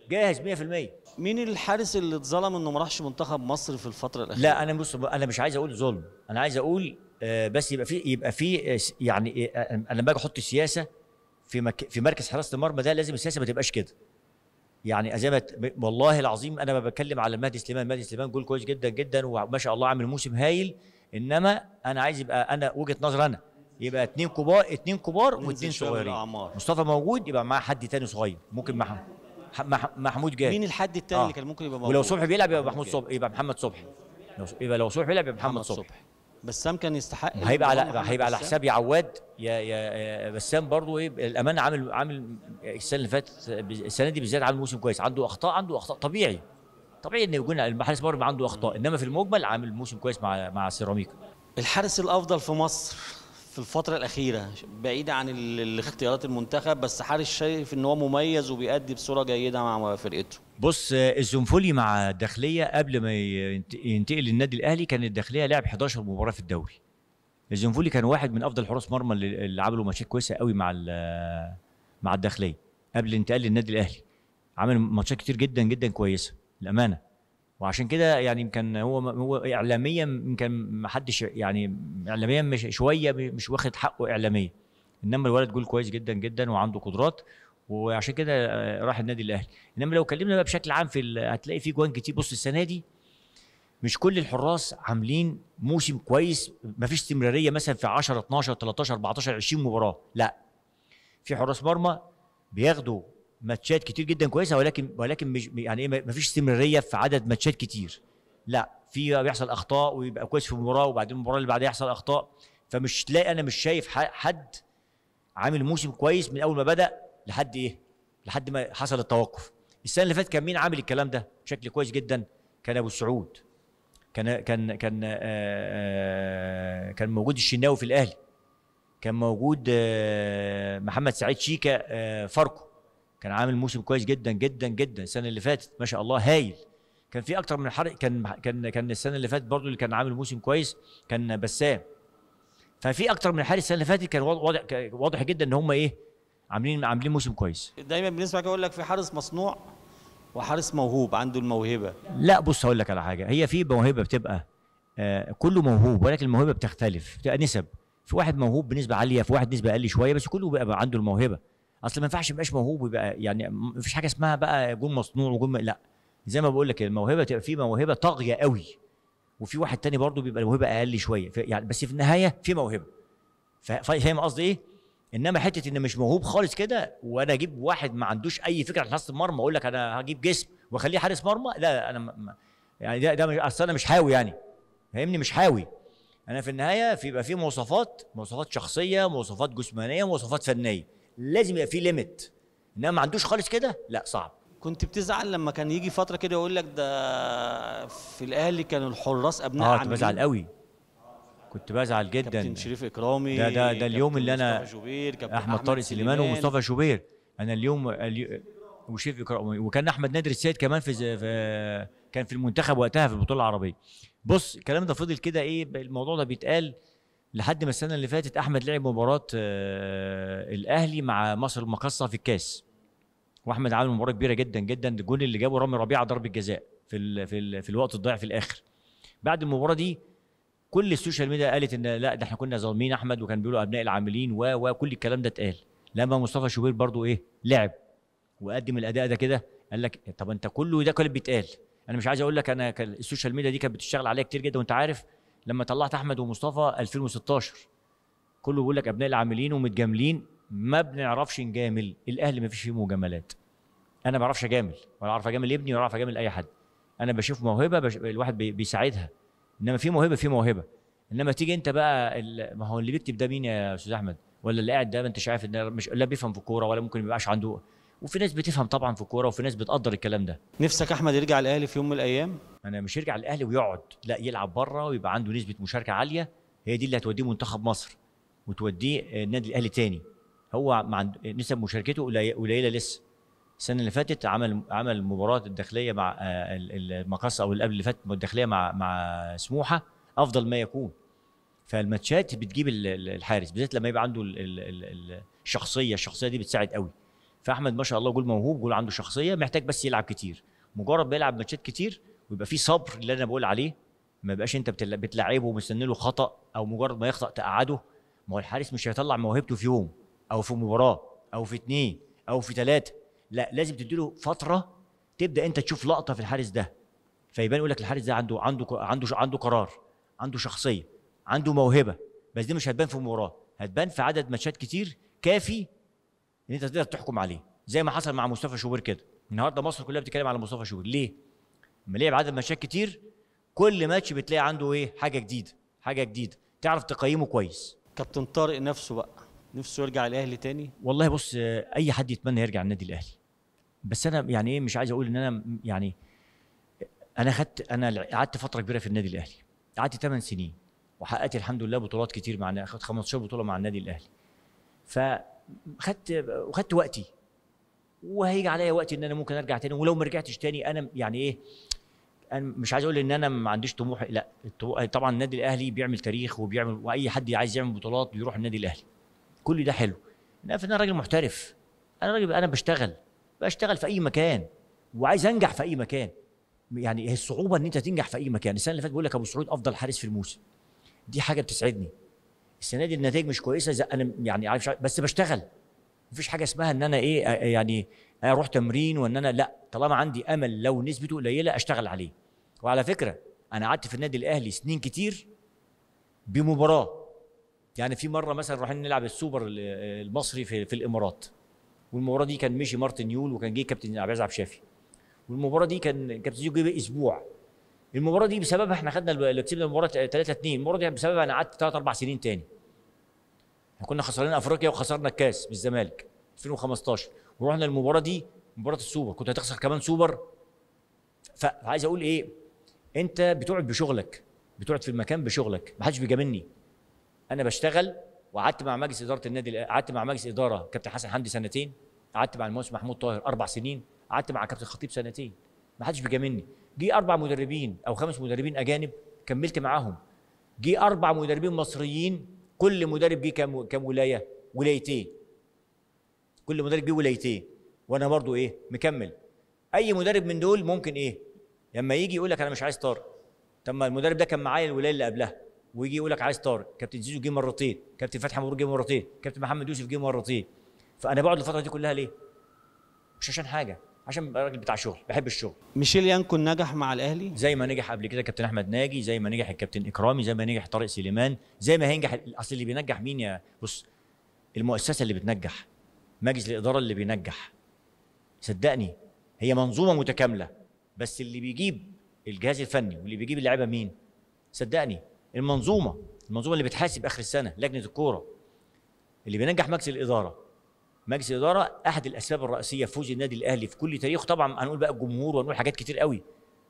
جاهز 100% مين الحارس اللي اتظلم انه ما راحش منتخب مصر في الفتره الاخيره لا انا بص انا مش عايز اقول ظلم انا عايز اقول آه، بس يبقى في يبقى في آه، يعني آه، انا لما باجي احط السياسه في مك في مركز حراسه المرمى ده لازم السياسه ما تبقاش كده يعني زي ما والله العظيم انا ما بتكلم على مهدي سليمان مهدي سليمان جول كويس جدا جدا وما شاء الله عامل موسم هايل انما انا عايز يبقى انا وجهه نظري انا يبقى اثنين كبار اثنين كبار واثنين صغيرين مصطفى موجود يبقى معاه حد تاني صغير ممكن مع محمود جاد مين الحد التاني آه. اللي كان ممكن يبقى موجود ولو صبحي بيلعب يبقى محمود صبحي يبقى محمد صبحي يبقى لو صبحي بيلعب يبقى محمد صبحي بسام كان يستحق هيبقى على هيبقى على حساب يا عواد يا يا بسام برضه ايه الامانه عامل عامل السنه اللي فاتت السنه دي بالذات عامل موسم كويس عنده اخطاء عنده اخطاء طبيعي طبيعي ان يكون الحارس مرمى عنده اخطاء انما في المجمل عامل موسم كويس مع مع سيراميكا الحارس الافضل في مصر في الفترة الأخيرة بعيدة عن الاختيارات المنتخب بس حارس شايف إن هو مميز وبيأدي بصورة جيدة مع فرقته بص الزنفولي مع الداخلية قبل ما ينتقل للنادي الأهلي كان الداخلية لعب 11 مباراة في الدوري الزنفولي كان واحد من أفضل حراس مرمى اللي عملوا ماتشات كويسة قوي مع مع الداخلية قبل انتقال للنادي الأهلي عمل ماتشات كتير جدا جدا كويسة للأمانة. وعشان كده يعني يمكن هو هو اعلاميا يمكن ما حدش يعني اعلاميا مش شويه مش واخد حقه اعلاميا انما الولد جول كويس جدا جدا وعنده قدرات وعشان كده آه، راح النادي الاهلي انما لو اتكلمنا بقى بشكل عام في هتلاقي في جوان كتير بص السنه دي مش كل الحراس عاملين موسم كويس ما فيش استمراريه مثلا في 10 12 13 14 20 مباراه لا في حراس مرمى بياخدوا ماتشات كتير جدا كويسه ولكن ولكن مش يعني ايه ما فيش استمراريه في عدد ماتشات كتير لا في بيحصل اخطاء ويبقى كويس في مباراه وبعدين المباراه اللي بعدها يحصل اخطاء فمش تلاقي انا مش شايف حد عامل موسم كويس من اول ما بدا لحد ايه لحد ما حصل التوقف السنه اللي فاتت كان مين عامل الكلام ده بشكل كويس جدا كان ابو السعود كان كان كان آه، آه، كان موجود الشناوي في الاهلي كان موجود آه، محمد سعيد شيكا فاركو كان عامل موسم كويس جدا جدا جدا السنه اللي فاتت ما شاء الله هايل كان في اكتر من حرق كان كان كان السنه اللي فاتت برضو اللي كان عامل موسم كويس كان بسام ففي اكتر من حارس السنه اللي فاتت كان واضح واضح جدا ان هم ايه عاملين عاملين موسم كويس دايما بنسمع كده يقول لك في حارس مصنوع وحارس موهوب عنده الموهبه لا بص هقول لك على حاجه هي في موهبه بتبقى آه كله موهوب ولكن الموهبه بتختلف بتبقى نسب في واحد موهوب بنسبه عاليه في واحد نسبه اقل شويه بس كله بيبقى عنده الموهبه اصل ما ينفعش يبقاش موهوب ويبقى يعني ما فيش حاجه اسمها بقى جون مصنوع وجون لا زي ما بقول لك الموهبه تبقى في موهبه طاغيه قوي وفي واحد تاني برضه بيبقى الموهبه اقل شويه يعني بس في النهايه في موهبه فاهم قصدي ايه؟ انما حته ان مش موهوب خالص كده وانا اجيب واحد ما عندوش اي فكره عن حراسه المرمى اقول لك انا هجيب جسم واخليه حارس مرمى لا انا ما يعني ده ده اصل انا مش حاوي يعني فاهمني مش حاوي انا في النهايه بيبقى في مواصفات مواصفات شخصيه مواصفات جسمانيه مواصفات فنيه لازم يبقى في ليميت انما ما عندوش خالص كده لا صعب كنت بتزعل لما كان يجي فتره كده يقول لك ده في الاهلي كانوا الحراس ابناء اه كنت بزعل قوي كنت بزعل جدا كابتن شريف اكرامي ده ده ده اليوم اللي انا شوبير احمد طارق سليمان ومصطفى شوبير انا اليوم اليو... وشريف اكرامي وكان احمد نادر السيد كمان في, في كان في المنتخب وقتها في البطوله العربيه بص الكلام ده فضل كده ايه الموضوع ده بيتقال لحد ما السنه اللي فاتت احمد لعب مباراه آه، الاهلي مع مصر المقاصه في الكاس واحمد عمل مباراه كبيره جدا جدا الجول اللي جابه رامي ربيعه ضربه جزاء في الـ في الـ في الوقت الضايع في الاخر بعد المباراه دي كل السوشيال ميديا قالت ان لا ده احنا كنا ظالمين احمد وكان بيقولوا ابناء العاملين و وكل الكلام ده اتقال لما مصطفى شوبير برضو ايه لعب وقدم الاداء ده كده قال لك طب انت كله ده كله بيتقال انا مش عايز اقول لك انا السوشيال ميديا دي كانت بتشتغل عليا كتير جدا وانت عارف لما طلعت احمد ومصطفى 2016 كله بيقول لك ابناء العاملين ومتجاملين ما بنعرفش نجامل الاهل ما فيش فيه مجاملات انا ما بعرفش اجامل ولا اعرف اجامل ابني ولا اعرف اجامل اي حد انا بشوف موهبه بش... الواحد بي... بيساعدها انما في موهبه في موهبه انما تيجي انت بقى ال... ما هو اللي بيكتب ده مين يا استاذ احمد ولا اللي قاعد ده ما انت عارف ان مش لا بيفهم في الكوره ولا ممكن ما يبقاش عنده وفي ناس بتفهم طبعا في الكوره وفي ناس بتقدر الكلام ده نفسك احمد يرجع الاهلي في يوم من الايام انا مش يرجع الاهلي ويقعد لا يلعب بره ويبقى عنده نسبه مشاركه عاليه هي دي اللي هتوديه منتخب مصر وتوديه آه، النادي الاهلي تاني هو مع نسب مشاركته قليله لسه السنه اللي فاتت عمل عمل المباراه الداخليه مع آه، المقاصة او اللي قبل اللي فاتت الداخليه مع مع سموحه افضل ما يكون فالماتشات بتجيب الحارس بالذات لما يبقى عنده الشخصيه الشخصيه دي بتساعد قوي فاحمد ما شاء الله جول موهوب جول عنده شخصيه محتاج بس يلعب كتير مجرد بيلعب يلعب ماتشات كتير ويبقى في صبر اللي انا بقول عليه ما يبقاش انت بتلعبه ومستني له خطا او مجرد ما يخطا تقعده ما هو الحارس مش هيطلع موهبته في يوم او في مباراه او في اتنين او في ثلاثه لا لازم تديله فتره تبدا انت تشوف لقطه في الحارس ده فيبان يقول لك الحارس ده عنده عنده عنده عنده قرار عنده شخصيه عنده موهبه بس دي مش هتبان في مباراه هتبان في عدد ماتشات كتير كافي ان انت تقدر تحكم عليه زي ما حصل مع مصطفى شوبير كده النهارده مصر كلها بتتكلم على مصطفى شوبير ليه لما لعب عدد ماتشات كتير كل ماتش بتلاقي عنده ايه حاجه جديده حاجه جديده تعرف تقيمه كويس كابتن طارق نفسه بقى نفسه يرجع الاهلي تاني والله بص آه، اي حد يتمنى يرجع النادي الاهلي بس انا يعني ايه مش عايز اقول ان انا يعني آه، انا خدت انا قعدت فتره كبيره في النادي الاهلي قعدت 8 سنين وحققت الحمد لله بطولات كتير مع خدت 15 بطوله مع النادي الاهلي خدت وخدت وقتي وهيجي عليا وقت ان انا ممكن ارجع تاني ولو ما رجعتش تاني انا يعني ايه انا مش عايز اقول ان انا ما عنديش طموح لا طبعا النادي الاهلي بيعمل تاريخ وبيعمل واي حد عايز يعمل بطولات بيروح النادي الاهلي كل ده حلو انا انا راجل محترف انا راجل انا بشتغل بشتغل في اي مكان وعايز انجح في اي مكان يعني هي الصعوبه ان انت تنجح في اي مكان السنه اللي فاتت بقول لك ابو سعود افضل حارس في الموسم دي حاجه بتسعدني السنه دي النتائج مش كويسه زي انا يعني عارف بس بشتغل مفيش حاجه اسمها ان انا ايه يعني اروح تمرين وان انا لا طالما عندي امل لو نسبته قليله اشتغل عليه وعلى فكره انا قعدت في النادي الاهلي سنين كتير بمباراه يعني في مره مثلا رايحين نلعب السوبر المصري في, في الامارات والمباراه دي كان مشي مارتن يول وكان جه كابتن عبد العزيز عبد الشافي والمباراه دي كان كابتن يول جه اسبوع المباراه دي بسببها احنا خدنا اللي كسبنا المباراه 3 2 المباراه دي بسببها انا قعدت 3 أربع سنين تاني احنا كنا خسرانين افريقيا وخسرنا الكاس بالزمالك 2015 ورحنا المباراه دي مباراه السوبر كنت هتخسر كمان سوبر فعايز اقول ايه انت بتقعد بشغلك بتقعد في المكان بشغلك ما حدش بيجاملني انا بشتغل وقعدت مع مجلس اداره النادي قعدت مع مجلس اداره كابتن حسن حمدي سنتين قعدت مع المهندس محمود طاهر اربع سنين قعدت مع كابتن خطيب سنتين ما حدش بيجاملني جه اربع مدربين او خمس مدربين اجانب كملت معاهم جه اربع مدربين مصريين كل مدرب جه كام كام ولايه ولايتين كل مدرب جه ولايتين وانا برضو ايه مكمل اي مدرب من دول ممكن ايه لما يجي يقول لك انا مش عايز طارق طب ما المدرب ده كان معايا الولايه اللي قبلها ويجي يقول لك عايز طارق كابتن زيزو جه مرتين كابتن فتحي مبروك جه مرتين كابتن محمد يوسف جه مرتين فانا بقعد الفتره دي كلها ليه مش عشان حاجه عشان راجل بتاع شغل بحب الشغل ميشيل يانكو نجح مع الاهلي زي ما نجح قبل كده كابتن احمد ناجي زي ما نجح الكابتن اكرامي زي ما نجح طارق سليمان زي ما هينجح اصل اللي بينجح مين يا بص المؤسسه اللي بتنجح مجلس الاداره اللي بينجح صدقني هي منظومه متكامله بس اللي بيجيب الجهاز الفني واللي بيجيب اللعيبه مين؟ صدقني المنظومه المنظومه اللي بتحاسب اخر السنه لجنه الكوره اللي بينجح مجلس الاداره مجلس الاداره احد الاسباب الرئيسيه في فوز النادي الاهلي في كل تاريخه طبعا هنقول بقى الجمهور وهنقول حاجات كتير قوي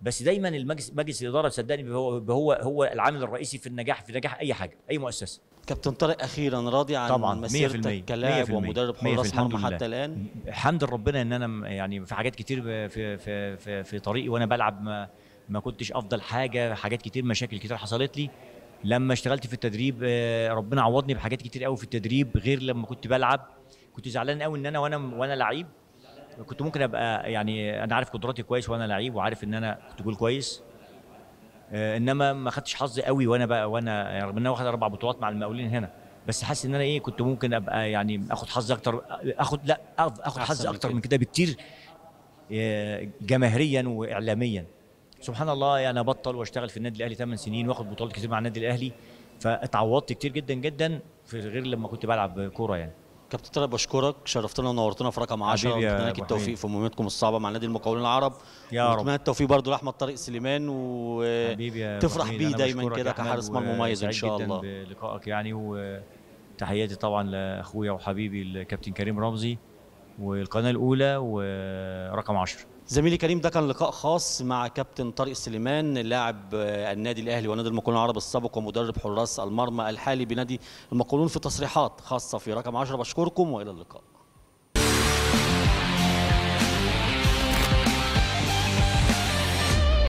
بس دايما المجلس مجلس الاداره صدقني هو هو العامل الرئيسي في النجاح في نجاح اي حاجه اي مؤسسه كابتن طارق اخيرا راضي عن طبعا مسيرتك كلاعب ومدرب حراس مرمى حتى الان الحمد لربنا ان انا يعني في حاجات كتير في في في, في طريقي وانا بلعب ما, ما كنتش افضل حاجه حاجات كتير مشاكل كتير حصلت لي لما اشتغلت في التدريب آه، ربنا عوضني بحاجات كتير قوي في التدريب غير لما كنت بلعب كنت زعلان قوي ان انا وانا وانا لعيب كنت ممكن ابقى يعني انا عارف قدراتي كويس وانا لعيب وعارف ان انا كنت جول كويس آه، انما ما خدتش حظي قوي وانا بقى وانا يعني رغم ان انا واخد اربع بطولات مع المقاولين هنا بس حاسس ان انا ايه كنت ممكن ابقى يعني اخد حظ اكتر اخد لا اخد حظ اكتر من كده بكتير آه، جماهيريا واعلاميا سبحان الله يعني ابطل واشتغل في النادي الاهلي 8 سنين واخد بطولات كتير مع النادي الاهلي فاتعوضت كتير جدا جدا في غير لما كنت بلعب كوره يعني كابتن طارق بشكرك شرفتنا ونورتنا في رقم 10 واتمنى لك التوفيق في مهمتكم الصعبه مع نادي المقاولين العرب يا رب اتمنى التوفيق برضه لاحمد طارق سليمان وتفرح بيه دايما كده كحارس مرمى مميز ان شاء الله بلقائك يعني وتحياتي طبعا لاخويا وحبيبي الكابتن كريم رمزي والقناه الاولى ورقم 10 زميلي كريم ده كان لقاء خاص مع كابتن طارق سليمان لاعب آه، النادي الاهلي ونادي المقولون العرب السابق ومدرب حراس المرمى الحالي بنادي المقولون في تصريحات خاصه في رقم 10 بشكركم والى اللقاء